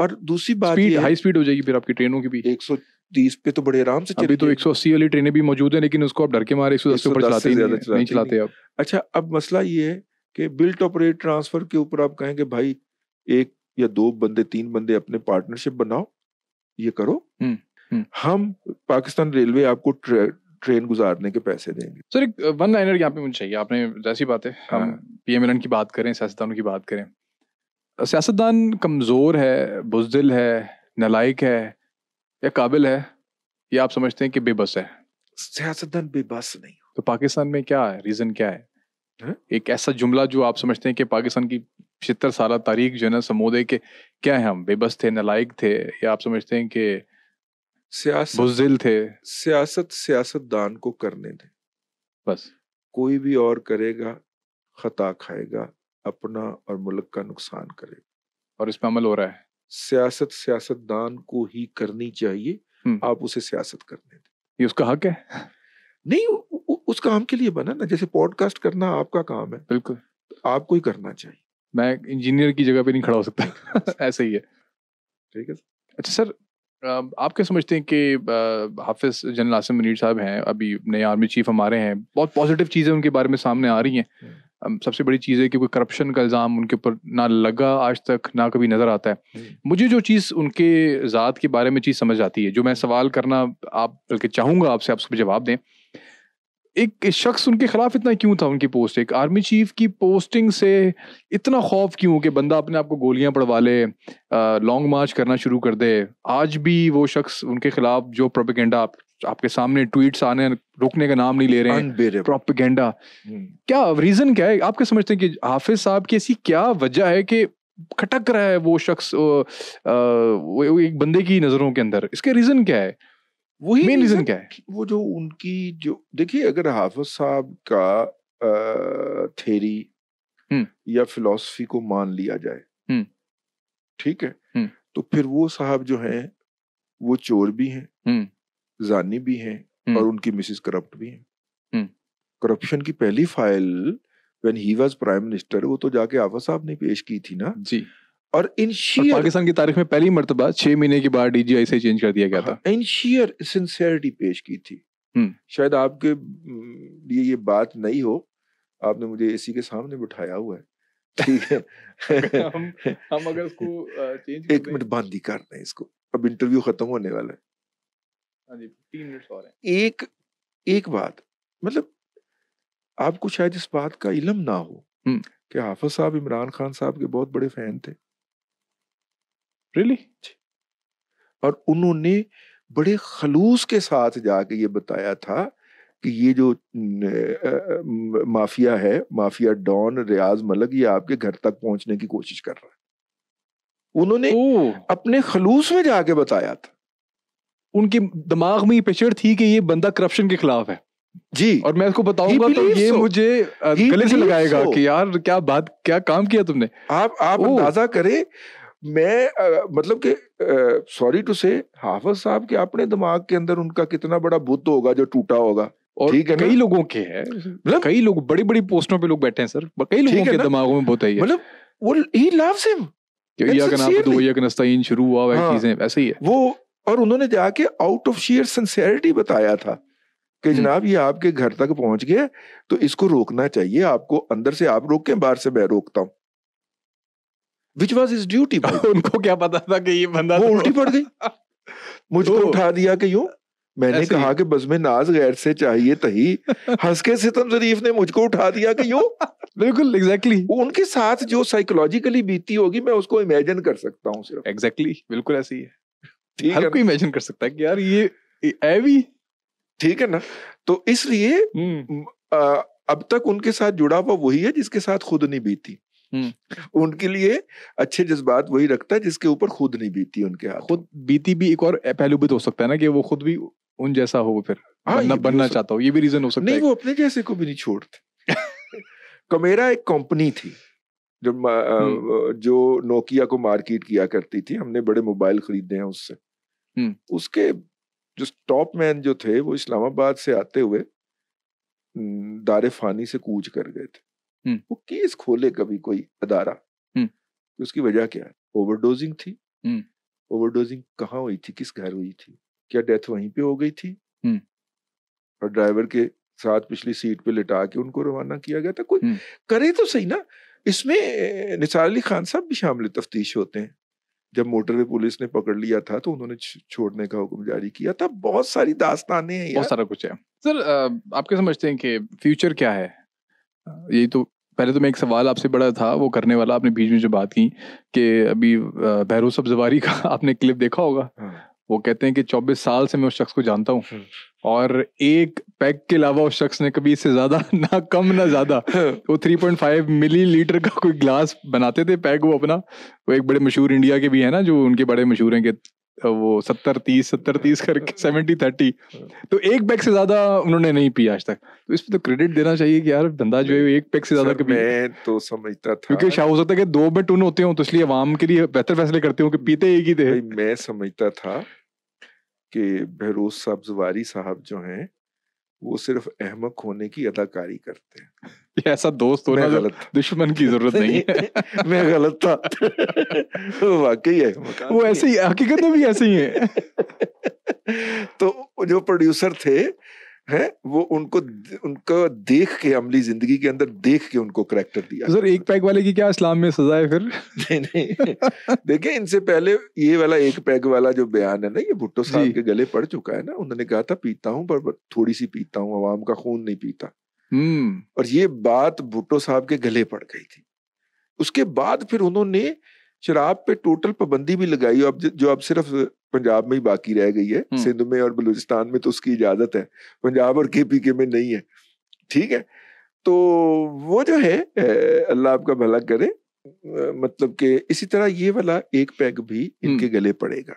और दूसरी बात स्पीड हाई स्पीड हो जाएगी फिर आपकी ट्रेनों की भी 130 पे तो बड़े आराम से अभी तो 180 वाली ट्रेनें भी मौजूद है लेकिन उसको आप डर के मारे 110 से ऊपर चलाते नहीं चलाते आप अच्छा अब मसला ये है कि बिल्ट ऑपरेट ट्रांसफर के ऊपर आप कहेंगे भाई एक या दो बंदे तीन बंदे अपने पार्टनरशिप बनाओ ये करो हुँ, हम्म, हुँ. हम्म। हम पाकिस्तान रेलवे आपको ट्रे, ट्रेन गुजारने के पैसे देंगे सर एक वन लाइनर यहाँ पे मुझे चाहिए आपने जैसी बात है हाँ। हम पीएमएलएन की बात करें सियासतदानों की बात करें सियासतदान कमज़ोर है बुजदिल है नलायक है या काबिल है या आप समझते हैं कि बेबस है सियासतदान बेबस नहीं तो पाकिस्तान में क्या है रीज़न क्या है एक ऐसा जुमला जो आप समझते हैं कि पाकिस्तान की छिहत्तर साल तारीख जो है ना समोदे के क्या है हम बेबस थे नलायक थे या आप समझते हैं कि सियासत थे सियासत सियासतदान को करने दें बस कोई भी और करेगा खता खाएगा अपना और मुल्क का नुकसान करेगा और इसमें अमल हो रहा है सियासत सियासतदान को ही करनी चाहिए हम्म। आप उसे सियासत करने दें ये उसका हक है नहीं उस काम के लिए बना ना जैसे पॉडकास्ट करना आपका काम है बिल्कुल आपको ही करना चाहिए मैं इंजीनियर की जगह पे नहीं खड़ा हो सकता ऐसे ही है ठीक है अच्छा सर आप क्या समझते हैं कि हाफिज जनरल आसिम मनीर साहब हैं अभी नए आर्मी चीफ हमारे हैं बहुत पॉजिटिव चीज़ें उनके बारे में सामने आ रही हैं हम्म। सबसे बड़ी चीज़ है कि कोई करप्शन का इल्ज़ाम उनके ऊपर ना लगा आज तक ना कभी नज़र आता है हम्म। मुझे जो चीज़ उनके ज़ात के बारे में चीज़ समझ आती है जो मैं सवाल करना आप बल्कि चाहूँगा आपसे आप उस पर जवाब दें एक शख्स उनके खिलाफ इतना क्यों था उनकी पोस्ट एक आर्मी चीफ की पोस्टिंग से इतना खौफ क्यों कि बंदा अपने आप को गोलियां पड़वा ले लॉन्ग मार्च करना शुरू कर दे आज भी वो शख्स उनके खिलाफ जो प्रोपेगेंडा आप, आपके सामने ट्वीट्स आने रुकने का नाम नहीं ले रहे हैं प्रोपेगेंडा हम्म। क्या रीजन क्या है आपके समझते हैं कि हाफिज साहब की ऐसी क्या वजह है कि खटक रहा है वो शख्स वो एक बंदे की नजरों के अंदर इसके रीजन क्या है वही मेन रीजन क्या है वो जो उनकी जो देखिए अगर हाफिज साहब का थेरी हम्म। या फिलॉसफी को मान लिया जाए हम्म। ठीक है हम्म। तो फिर वो साहब जो हैं वो चोर भी हैं जानी भी हैं और उनकी मिसेस करप्ट भी हैं करप्शन की पहली file when he was prime minister वो तो जाके आफा साहब ने पेश की थी ना जी और इन शीयर पाकिस्तान की तारीख में पहली मरतबा छह महीने के बाद डीजीआई से चेंज कर दिया गया था इन शीयर सिंसियरिटी पेश की थी हम्म। शायद आपके हम्म, लिए ये बात नहीं हो आपने मुझे इसी के सामने बिठाया हुआ है ठीक है हम हम अगर इसको चेंज एक मिनट बंद ही कर दें इसको अब इंटरव्यू खत्म होने वाला है हाँ जी तीन और हैं एक एक बात मतलब आपको शायद इस बात का इलम ना हो हम्म। कि हाफिज साहब इमरान खान साहब के बहुत बड़े फैन थे रियली और उन्होंने बड़े खलूस के साथ जाके ये बताया था कि ये जो न, आ, माफिया है माफिया डॉन रियाज मलक ये आपके घर तक पहुंचने की कोशिश कर रहा है उन्होंने अपने खलूस में जाके बताया था उनके दिमाग में ये पिक्चर थी कि ये बंदा करप्शन के खिलाफ है जी और मैं इसको बताऊंगा तो ये so. मुझे गले से लगाएगा so. कि यार क्या बात क्या काम किया तुमने आप आप अंदाजा करें मैं आ, मतलब कि सॉरी टू से हाफज साहब के अपने दिमाग के अंदर उनका कितना बड़ा बुद्ध होगा जो टूटा होगा और कई लोगों के है मतलब कई लोग बड़ी बड़ी पोस्टों पे लोग बैठे हैं सर कई लोगों के दिमागों में बहुत है मतलब वो तो ही लव्स हिम शुरू हुआ हाँ, चीजें वैसे ही है वो और उन्होंने जाके आउट ऑफ शेयर सिंसियरिटी बताया था कि हम्म। जनाब ये आपके घर तक पहुंच गया तो इसको रोकना चाहिए आपको अंदर से आप रोक के बाहर से मैं रोकता हूँ विच वॉज इज ड्यूटी उनको क्या पता था कि ये बंदा वो तो- उल्टी पड़ गई मुझको तो- उठा दिया कि यूं मैंने कहा कि बस में नाज गैर से चाहिए तही हंस के सितम शरीफ ने मुझको उठा दिया कि यो बिल्कुल एग्जैक्टली exactly. उनके साथ जो साइकोलॉजिकली बीती होगी मैं उसको इमेजिन कर सकता हूँ सिर्फ एग्जैक्टली exactly, बिल्कुल ऐसी है ठीक हर कोई इमेजिन कर सकता है कि यार ये है भी ठीक है ना तो इसलिए हम्म। अब तक उनके साथ जुड़ा हुआ वही है जिसके साथ खुद नहीं बीती हम्म। उनके लिए अच्छे जज्बात वही रखता है जिसके ऊपर खुद नहीं बीती उनके हाथ खुद बीती भी एक और पहलू भी तो हो सकता है ना कि वो खुद भी उन जैसा हो फिर बनना, बनना चाहता हो ये भी रीजन हो सकता नहीं वो अपने जैसे को भी नहीं छोड़ते कमेरा एक कंपनी थी जो हम्म। जो नोकिया को मार्केट किया करती थी हमने बड़े मोबाइल खरीदे हैं उससे हम्म। उसके जो टॉप मैन जो थे वो इस्लामाबाद से आते हुए दारे फानी से कूच कर गए थे हम्म। वो केस खोले कभी कोई अदारा हम्म। तो उसकी वजह क्या है ओवरडोजिंग थी ओवरडोजिंग हम्म। कहाँ हुई थी किस घर हुई थी क्या डेथ वहीं पे हो गई थी और ड्राइवर के साथ पिछली सीट पे लिटा के उनको रवाना किया गया था कोई करे तो सही ना इसमें निसार अली खान साहब भी शामिल तफ्तीश होते हैं जब मोटरवे पुलिस ने पकड़ लिया था तो उन्होंने छोड़ने का हुक्म जारी किया था बहुत सारी दास्तानें हैं बहुत सारा कुछ है सर आप क्या समझते हैं कि फ्यूचर क्या है यही तो पहले तो मैं एक सवाल आपसे बड़ा था वो करने वाला आपने बीच में जो बात की कि अभी बहरू सब जवारी का आपने क्लिप देखा होगा हाँ। वो कहते हैं कि 24 साल से मैं उस शख्स को जानता हूँ हम्म। और एक पैक के अलावा उस शख्स ने कभी इससे ज्यादा ना कम ना ज्यादा वो 3.5 मिली लीटर का कोई ग्लास बनाते थे पैक वो अपना वो एक बड़े मशहूर इंडिया के भी है ना जो उनके बड़े मशहूर हैं कि वो सत्तर तीस सत्तर तीस करके सेवेंटी थर्टी तो एक पैक से ज्यादा उन्होंने नहीं पी आज तक तो इस पे तो क्रेडिट देना चाहिए कि यार धंधा जो है एक पैक से ज्यादा मैं तो समझता था क्योंकि शाह हो सकता है कि दो में टून होते हो तो इसलिए आवाम के लिए बेहतर फैसले करते हो कि पीते एक ही थे मैं समझता था कि बहरोज साहब जवारी साहब जो हैं वो सिर्फ अहमक होने की अदाकारी करते हैं ये ऐसा दोस्त होना गलत दुश्मन की जरूरत नहीं है मैं गलत था वाकई है वो ऐसे ही हकीकत में भी ऐसे ही है तो जो प्रोड्यूसर थे है वो उनको उनका देख के अमली जिंदगी के अंदर देख के उनको करेक्टर दिया सर एक पैग वाले की क्या इस्लाम में सजा है फिर नहीं नहीं देखिए इनसे पहले ये वाला एक पैग वाला जो बयान है ना ये भुट्टो साहब के गले पड़ चुका है ना उन्होंने कहा था पीता हूँ पर थोड़ी सी पीता हूँ आवाम का खून नहीं पीता हम्म। और ये बात भुट्टो साहब के गले पड़ गई थी उसके बाद फिर उन्होंने शराब पे टोटल पाबंदी भी लगाई अब जो अब सिर्फ पंजाब में ही बाकी रह गई है हम्म। सिंध में और बलूचिस्तान में तो उसकी इजाजत है पंजाब और के पी के में नहीं है ठीक है तो वो जो है अल्लाह आपका भला करे मतलब के इसी तरह ये वाला एक पैग भी इनके हम्म। गले पड़ेगा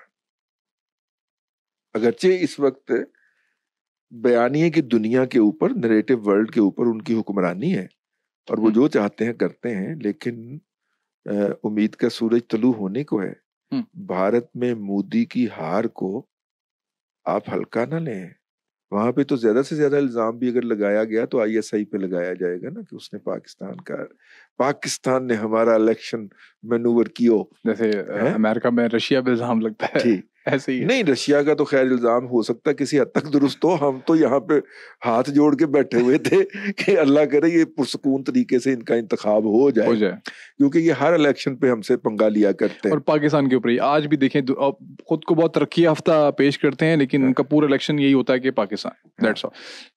अगरचे इस वक्त बयानी की दुनिया के ऊपर नरेटिव वर्ल्ड के ऊपर उनकी हुक्मरानी है और वो हम्म। जो चाहते हैं करते हैं लेकिन उम्मीद का सूरज तलू होने को है हम्म। भारत में मोदी की हार को आप हल्का ना लें वहां पे तो ज्यादा से ज्यादा इल्जाम भी अगर लगाया गया तो आईएसआई पे लगाया जाएगा ना कि उसने पाकिस्तान का पाकिस्तान ने हमारा इलेक्शन मेनूवर किया जैसे अमेरिका में रशिया पे इल्जाम लगता है ठीक ऐसे ही नहीं रशिया का तो खैर इल्जाम हो सकता किसी हद तक दुरुस्त हो हम तो यहाँ पे हाथ जोड़ के बैठे हुए थे कि अल्लाह करे ये पुरसकून तरीके से इनका इंतखाब हो जाए हो जाए क्योंकि ये हर इलेक्शन पे हमसे पंगा लिया करते हैं और पाकिस्तान के ऊपर आज भी देखें खुद को बहुत तरक्की याफ्ता पेश करते हैं लेकिन उनका हाँ। पूरा इलेक्शन यही होता है कि पाकिस्तान हाँ।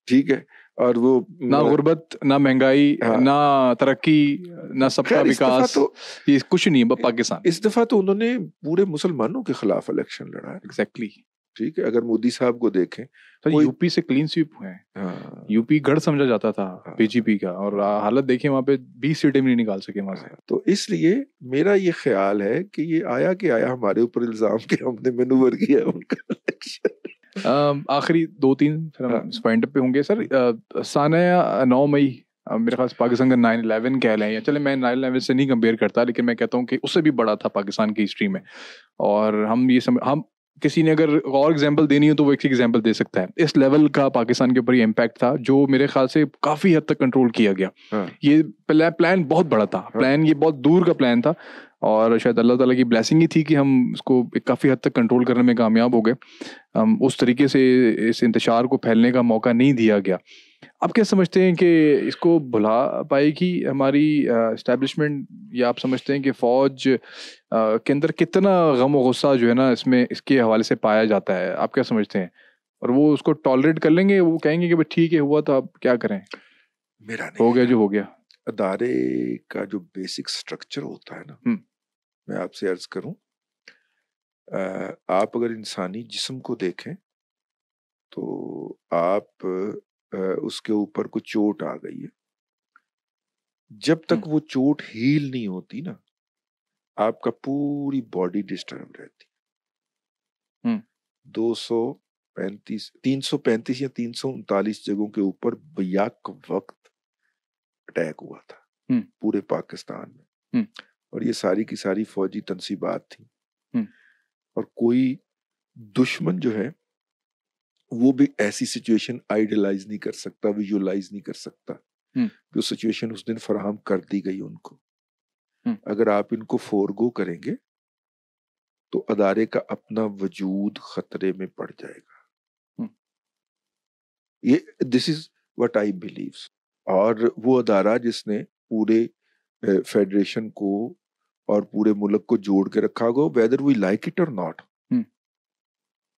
ठीक है और वो ना गुर्बत ना महंगाई हाँ। ना तरक्की ना सबका विकास तो, ये कुछ नहीं है पाकिस्तान इस दफा तो उन्होंने पूरे मुसलमानों के खिलाफ इलेक्शन लड़ा एग्जैक्टली ठीक है अगर मोदी साहब को देखें तो यूपी से क्लीन स्वीप हुए हाँ। यूपी गढ़ समझा जाता था हाँ। बीजेपी का और हालत देखिए वहां पे बीस सीटें भी नहीं निकाल सके वहां से हाँ, तो इसलिए मेरा ये ख्याल है कि ये आया कि आया हमारे ऊपर इल्जाम के हमने मेनूवर किया उनका Um, आखिरी दो तीन फिर हम हाँ। इस पॉइंट पे होंगे सर साना नौ मई मेरे ख्याल पाकिस्तान का नाइन इलेवन कह लें या चले मैं नाइन इलेवन से नहीं कंपेयर करता लेकिन मैं कहता हूँ कि उससे भी बड़ा था पाकिस्तान की हिस्ट्री में और हम ये समझ हम किसी ने अगर और एग्जाम्पल देनी हो तो वो एक एग्जाम्पल दे सकता है इस लेवल का पाकिस्तान के ऊपर ये इम्पैक्ट था जो मेरे ख्याल से काफ़ी हद तक कंट्रोल किया गया हाँ। ये प्लान बहुत बड़ा था हाँ। प्लान ये बहुत दूर का प्लान था और शायद अल्लाह ताला की ब्लेसिंग ही थी कि हम इसको काफ़ी हद तक कंट्रोल करने में कामयाब हो गए हम उस तरीके से इस इंतशार को फैलने का मौका नहीं दिया गया आप क्या समझते हैं कि इसको भुला पाएगी हमारी इस्टेब्लिशमेंट या आप समझते हैं कि फ़ौज के अंदर कितना गम गुस्सा जो है ना इसमें इसके हवाले से पाया जाता है आप क्या समझते हैं और वो उसको टॉलरेट कर लेंगे वो कहेंगे कि भाई ठीक है हुआ तो आप क्या करें मेरा नहीं हो गया जो हो गया अदारे का जो बेसिक स्ट्रक्चर होता है ना हम्म। मैं आपसे अर्ज करूं आप अगर इंसानी जिस्म को देखें तो आप उसके ऊपर कुछ चोट आ गई है जब तक वो चोट हील नहीं होती ना आपका पूरी बॉडी डिस्टर्ब रहती दो सौ पैंतीस तीन सौ पैंतीस या तीन सौ उनतालीस जगहों के ऊपर बयाक वक्त अटैक हुआ था पूरे पाकिस्तान में और ये सारी की सारी फौजी तनसीबात थी हम्म। और कोई दुश्मन जो है वो भी ऐसी सिचुएशन आइडियलाइज नहीं कर सकता विजुअलाइज नहीं कर सकता जो हम्म। सिचुएशन उस दिन फराहम कर दी गई उनको हम्म। अगर आप इनको फोरगो करेंगे तो अदारे का अपना वजूद खतरे में पड़ जाएगा ये this is what I believe और वो अदारा जिसने पूरे फेडरेशन को और पूरे मुल्क को जोड़ के रखा हो वेदर वी लाइक इट और नॉट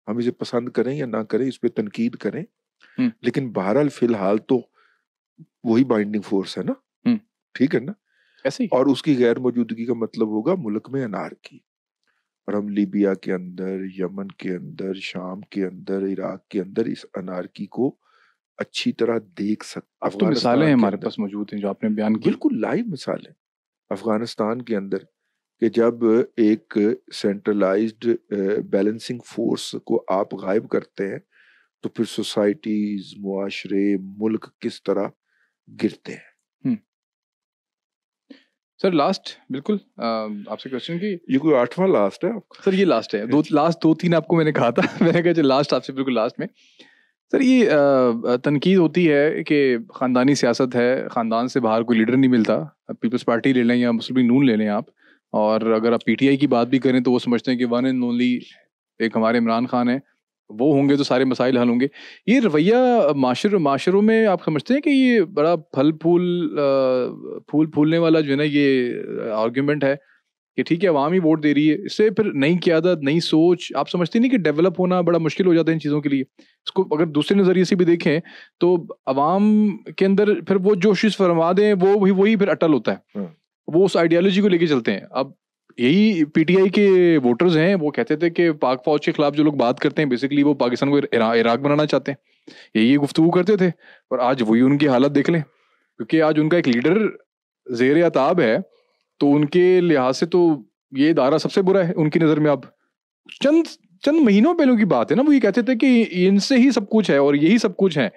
हम इसे पसंद करें या ना करें इस पर तनकीद करें हम्म। लेकिन बहरहाल फिलहाल तो वही बाइंडिंग फोर्स है ना हम्म। ठीक है ना ऐसे और उसकी गैर मौजूदगी का मतलब होगा मुल्क में अनार की और हम लीबिया के अंदर यमन के अंदर शाम के अंदर इराक के अंदर इस अनारकी को अच्छी तरह देख सकते अब तो मिसालें हमारे पास मौजूद हैं जो आपने बयान बिल्कुल लाइव मिसाल है अफगानिस्तान के अंदर कि जब एक सेंट्रलाइज्ड बैलेंसिंग फोर्स को आप गायब करते हैं तो फिर सोसाइटीज मुआशरे मुल्क किस तरह गिरते हैं हम्म। सर लास्ट बिल्कुल आपसे क्वेश्चन की ये कोई आठवां लास्ट है आपका सर ये लास्ट है दो लास्ट दो तीन आपको मैंने कहा था मैंने कहा लास्ट अच्छा, आपसे बिल्कुल लास्ट में सर ये तनकीद होती है कि ख़ानदानी सियासत है ख़ानदान से बाहर कोई लीडर नहीं मिलता पीपल्स पार्टी ले लें या मुस्लिम नून ले लें आप और अगर आप पीटीआई की बात भी करें तो वो समझते हैं कि वन एंड ओनली एक हमारे इमरान खान है वो होंगे तो सारे मसाइल हल होंगे ये रवैया माशर माशरों में आप समझते हैं कि ये बड़ा फल फूल फूल फूलने वाला जो है ना ये आर्ग्यूमेंट है कि ठीक है आवाम ही वोट दे रही है इससे फिर नई क्यादत नई सोच आप समझते नहीं कि डेवलप होना बड़ा मुश्किल हो जाता है इन चीज़ों के लिए इसको अगर दूसरे नज़रिए से भी देखें तो आवाम के अंदर फिर वो जो फरमा दें वो भी वही फिर अटल होता है हम्म। वो उस आइडियोलॉजी को लेके चलते हैं अब यही पीटीआई के वोटर्स हैं वो कहते थे कि पाक फौज के खिलाफ जो लोग बात करते हैं बेसिकली वो पाकिस्तान को इराक बनाना चाहते हैं यही गुफ्तु करते थे पर आज वही उनकी हालत देख लें क्योंकि आज उनका एक लीडर जेर याताब है तो उनके लिहाज से तो ये इदारा सबसे बुरा है उनकी नज़र में अब चंद चंद महीनों पहले की बात है ना वो ये कहते थे कि इनसे ही सब कुछ है और यही सब कुछ है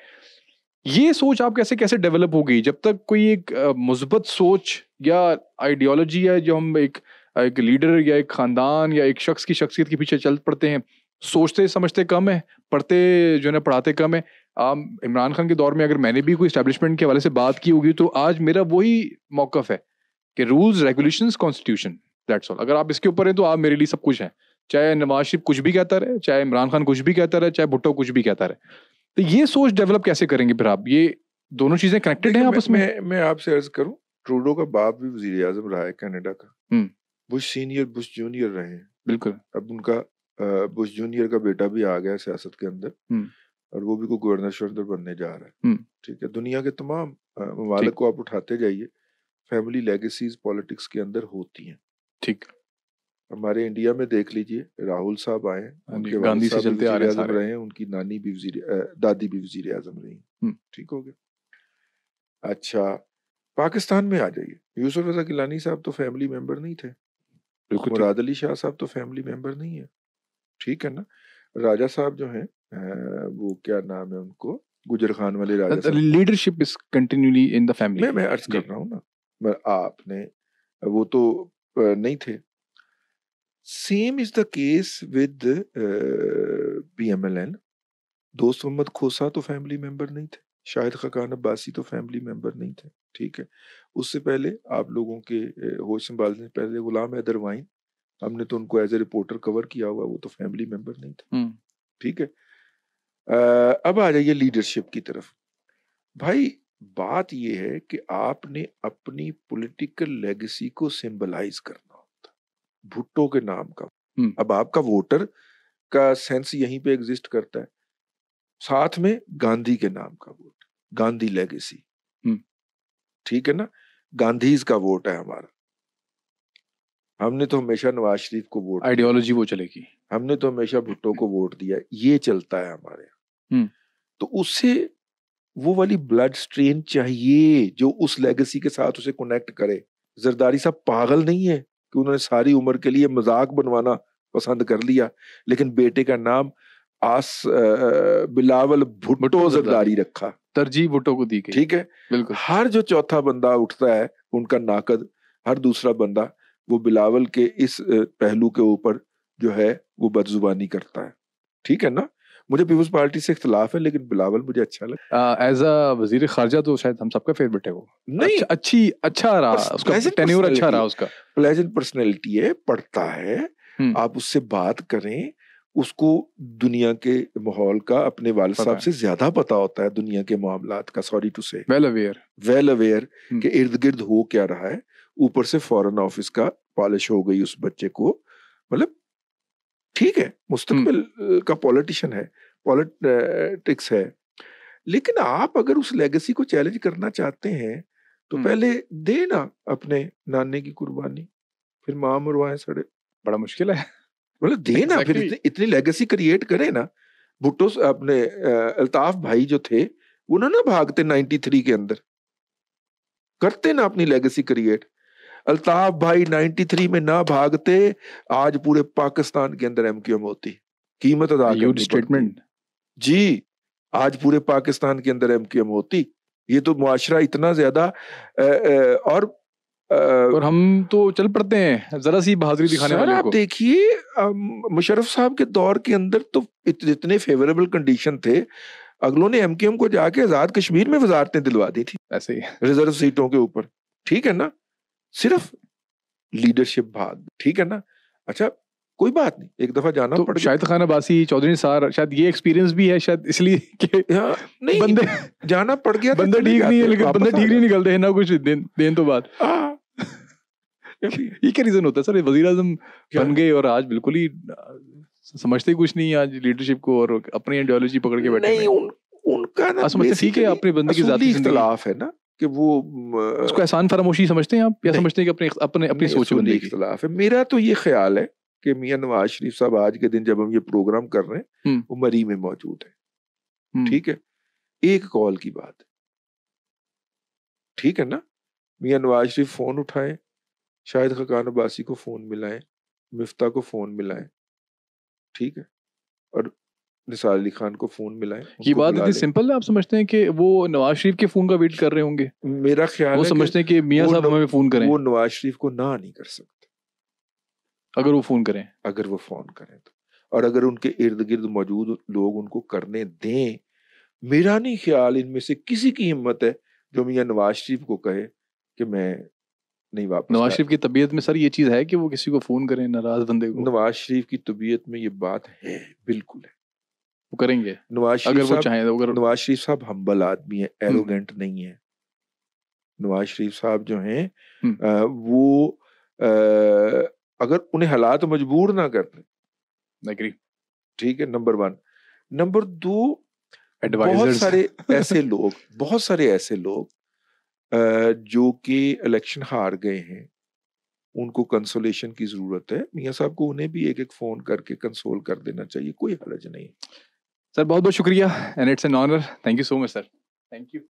ये सोच आप कैसे कैसे डेवलप होगी जब तक कोई एक मुस्बत सोच या आइडियोलॉजी है जो हम एक एक लीडर या एक खानदान या एक शख्स की शख्सियत के पीछे चल पड़ते हैं सोचते समझते कम है पढ़ते जो है ना पढ़ाते कम है आम इमरान खान के दौर में अगर मैंने भी कोई इस्टेब्लिशमेंट के हवाले से बात की होगी तो आज मेरा वही मौकफ है कि rules regulations constitution that's all अगर आप इसके ऊपर हैं तो आप मेरे लिए सब कुछ हैं चाहे नवाज शरीफ कुछ भी कहता रहे चाहे इमरान खान कुछ भी कहता रहे चाहे भुट्टो कुछ भी कहता रहे तो ये सोच डेवलप कैसे करेंगे फिर आप ये दोनों चीज़ें कनेक्टेड हैं आपस में मैं आपसे अर्ज करूँ ट्रूडो का बाप भी वजीर आजम रहा है कनाडा का हम्म। बुश सीनियर बुश जूनियर रहे हैं बिल्कुल अब उनका बुश जूनियर का बेटा भी आ गया सियासत के अंदर हम्म। और वो भी कोई गवर्नर शवर्नर बनने जा रहा है हम्म। ठीक है दुनिया के तमाम ममालक को आप उठाते जाइए फैमिली लेगेसीज पॉलिटिक्स के अंदर होती हैं ठीक हमारे इंडिया में देख लीजिए राहुल साहब आए हाँ उनके गांधी से चलते आ रहे, हैं रहे हैं उनकी नानी भी वजीर दादी भी वजीर आजम रही ठीक हो गया अच्छा पाकिस्तान में आ जाइए यूसुफ रजा गिलानी साहब तो फैमिली मेंबर नहीं थे मुराद अली शाह साहब तो फैमिली मेंबर नहीं है ठीक है ना राजा साहब जो हैं वो क्या नाम है उनको गुजर खान वाले Raja leadership is continually in the family मैं मैं अर्ज कर रहा हूँ ना आपने वो तो नहीं थे same is the case with P M L N दोस्त मोहम्मद खोसा तो फैमिली मेंबर नहीं थे शाहिद खकान अब्बासी तो फैमिली मेंबर नहीं थे ठीक है उससे पहले आप लोगों के होश संभालने पहले गुलाम हैदर वाइन हमने तो उनको एज ए रिपोर्टर कवर किया हुआ वो तो फैमिली मेंबर नहीं थे हम्म। ठीक है आ, अब आ जाइए लीडरशिप की तरफ भाई बात यह है कि आपने अपनी पॉलिटिकल लेगेसी को सिंबलाइज करना होता भुट्टो के नाम का हम्म। अब आपका वोटर का सेंस यहीं पे एग्जिस्ट करता है साथ में गांधी के नाम का वोट गांधी लेगेसी हम्म। ठीक है ना गांधीज का वोट है हमारा हमने तो हमेशा नवाज शरीफ को वोट आइडियोलॉजी वो चलेगी हमने तो हमेशा भुट्टो को वोट दिया ये चलता है हमारे यहाँ हम्म। तो उससे वो वाली ब्लड स्ट्रेन चाहिए जो उस लेगेसी के साथ उसे कनेक्ट करे जरदारी साहब पागल नहीं है कि उन्होंने सारी उम्र के लिए मजाक बनवाना पसंद कर लिया लेकिन बेटे का नाम आस बिलावल भुट्टो जरदारी रखा तरजीह वोटों को दी गई ठीक है बिल्कुल हर जो चौथा बंदा उठता है उनका नाकद हर दूसरा बंदा वो बिलावल के इस पहलू के ऊपर जो है वो बदजुबानी करता है ठीक है ना मुझे पीपल्स पार्टी से इख्तलाफ है लेकिन बिलावल मुझे अच्छा लगा एज अ वजीर खारजा तो शायद हम सबका फेवरेट है वो नहीं अच्छा, अच्छी अच्छा रहा उसका टेन्योर अच्छा रहा उसका प्लेजेंट पर्सनैलिटी है पढ़ता है हम्म। आप उससे बात करें उसको दुनिया के माहौल का अपने वाल साहब से ज्यादा पता होता है दुनिया के मामला का sorry to say well aware well aware के इर्द गिर्द हो क्या रहा है ऊपर से फॉरेन ऑफिस का पॉलिश हो गई उस बच्चे को मतलब ठीक है मुस्तकबिल हम्म। का पॉलिटिशियन है पॉलिटिक्स है लेकिन आप अगर उस लेगेसी को चैलेंज करना चाहते हैं तो हम्म। पहले दे ना अपने नाने की कुर्बानी फिर माँ मरवाए सड़े बड़ा मुश्किल है मतलब दे ना फिर इतनी, इतनी लेगेसी क्रिएट करे ना भुट्टो अपने अल्ताफ भाई जो थे वो ना ना भागते 93 के अंदर करते ना अपनी लेगेसी क्रिएट अल्ताफ भाई 93 में ना भागते आज पूरे पाकिस्तान के अंदर एमक्यूएम होती कीमत अदा स्टेटमेंट जी आज पूरे पाकिस्तान के अंदर एमक्यूएम होती ये तो मुआशरा इतना ज्यादा और और हम तो चल पड़ते हैं जरा सी बहादुरी दिखाने वाले आप देखिए मुशरफ साहब के दौर के अंदर तो इतने फेवरेबल कंडीशन थे अगलों ने एमकेएम को जाके आजाद कश्मीर में वजारतें दिलवा दी थी ऐसे ही रिजर्व सीटों के ऊपर ठीक है ना सिर्फ लीडरशिप भाग ठीक है ना अच्छा कोई बात नहीं एक दफा जाना तो पड़ शायद खान अबासी चौधरी सार शायद ये एक्सपीरियंस भी है शायद इसलिए कि हाँ, नहीं बंदे जाना पड़ गया बंदे ठीक नहीं है लेकिन बंदे ठीक नहीं निकलते हैं ना कुछ दिन दिन तो बाद आ, हाँ। ये क्या रीजन होता है सर वजीर आजम बन गए और आज बिल्कुल ही समझते कुछ नहीं आज लीडरशिप को और अपनी आइडियोलॉजी पकड़ के बैठे नहीं उन, उनका ना समझते ठीक है अपने बंदे की जाती इख्तलाफ है ना कि वो उसको एहसान फरामोशी समझते हैं आप या समझते हैं कि अपने अपने अपनी सोच बंदी इख्तलाफ है मेरा तो ये ख्याल है कि मियां नवाज शरीफ साहब आज के दिन जब हम ये प्रोग्राम कर रहे हैं हम्म। वो मरी में मौजूद है हम्म। ठीक है एक कॉल की बात ठीक है ना मियां नवाज शरीफ फोन उठाएं शायद खकान अब्बासी को फ़ोन मिलाएं मिफ्ता को फ़ोन मिलाएं ठीक है और निसार अली खान को फ़ोन मिलाए ये बात इतनी सिंपल है आप समझते हैं कि वो नवाज शरीफ के फ़ोन का वेट कर रहे होंगे मेरा ख्याल वो है समझते हैं कि मियां साहब हमें फ़ोन करें वो नवाज शरीफ को ना नहीं कर सकते अगर वो फ़ोन करें अगर वो फ़ोन करें तो और अगर उनके इर्द गिर्द मौजूद लोग उनको करने दें मेरा नहीं ख्याल इनमें से किसी की हिम्मत है जो मियाँ नवाज शरीफ को कहे कि मैं नहीं वापस नवाज शरीफ की तबीयत में सर ये चीज़ है कि वो किसी को फ़ोन करें नाराज़ बंदे को नवाज शरीफ की तबीयत में ये बात है बिल्कुल है वो करेंगे नवाज अगर वो चाहें तो अगर नवाज शरीफ साहब हम्बल आदमी है हम्म। एरोगेंट नहीं है नवाज शरीफ साहब जो हैं हम्म। वो आ, अगर उन्हें हालात मजबूर ना कर दें ठीक है नंबर वन नंबर दो बहुत सारे ऐसे लोग बहुत सारे ऐसे लोग जो कि इलेक्शन हार गए हैं उनको कंसोलेशन की ज़रूरत है मियाँ साहब को उन्हें भी एक एक फ़ोन करके कंसोल कर देना चाहिए कोई हर्ज नहीं सर बहुत बहुत शुक्रिया and it's an honour thank you so much sir thank you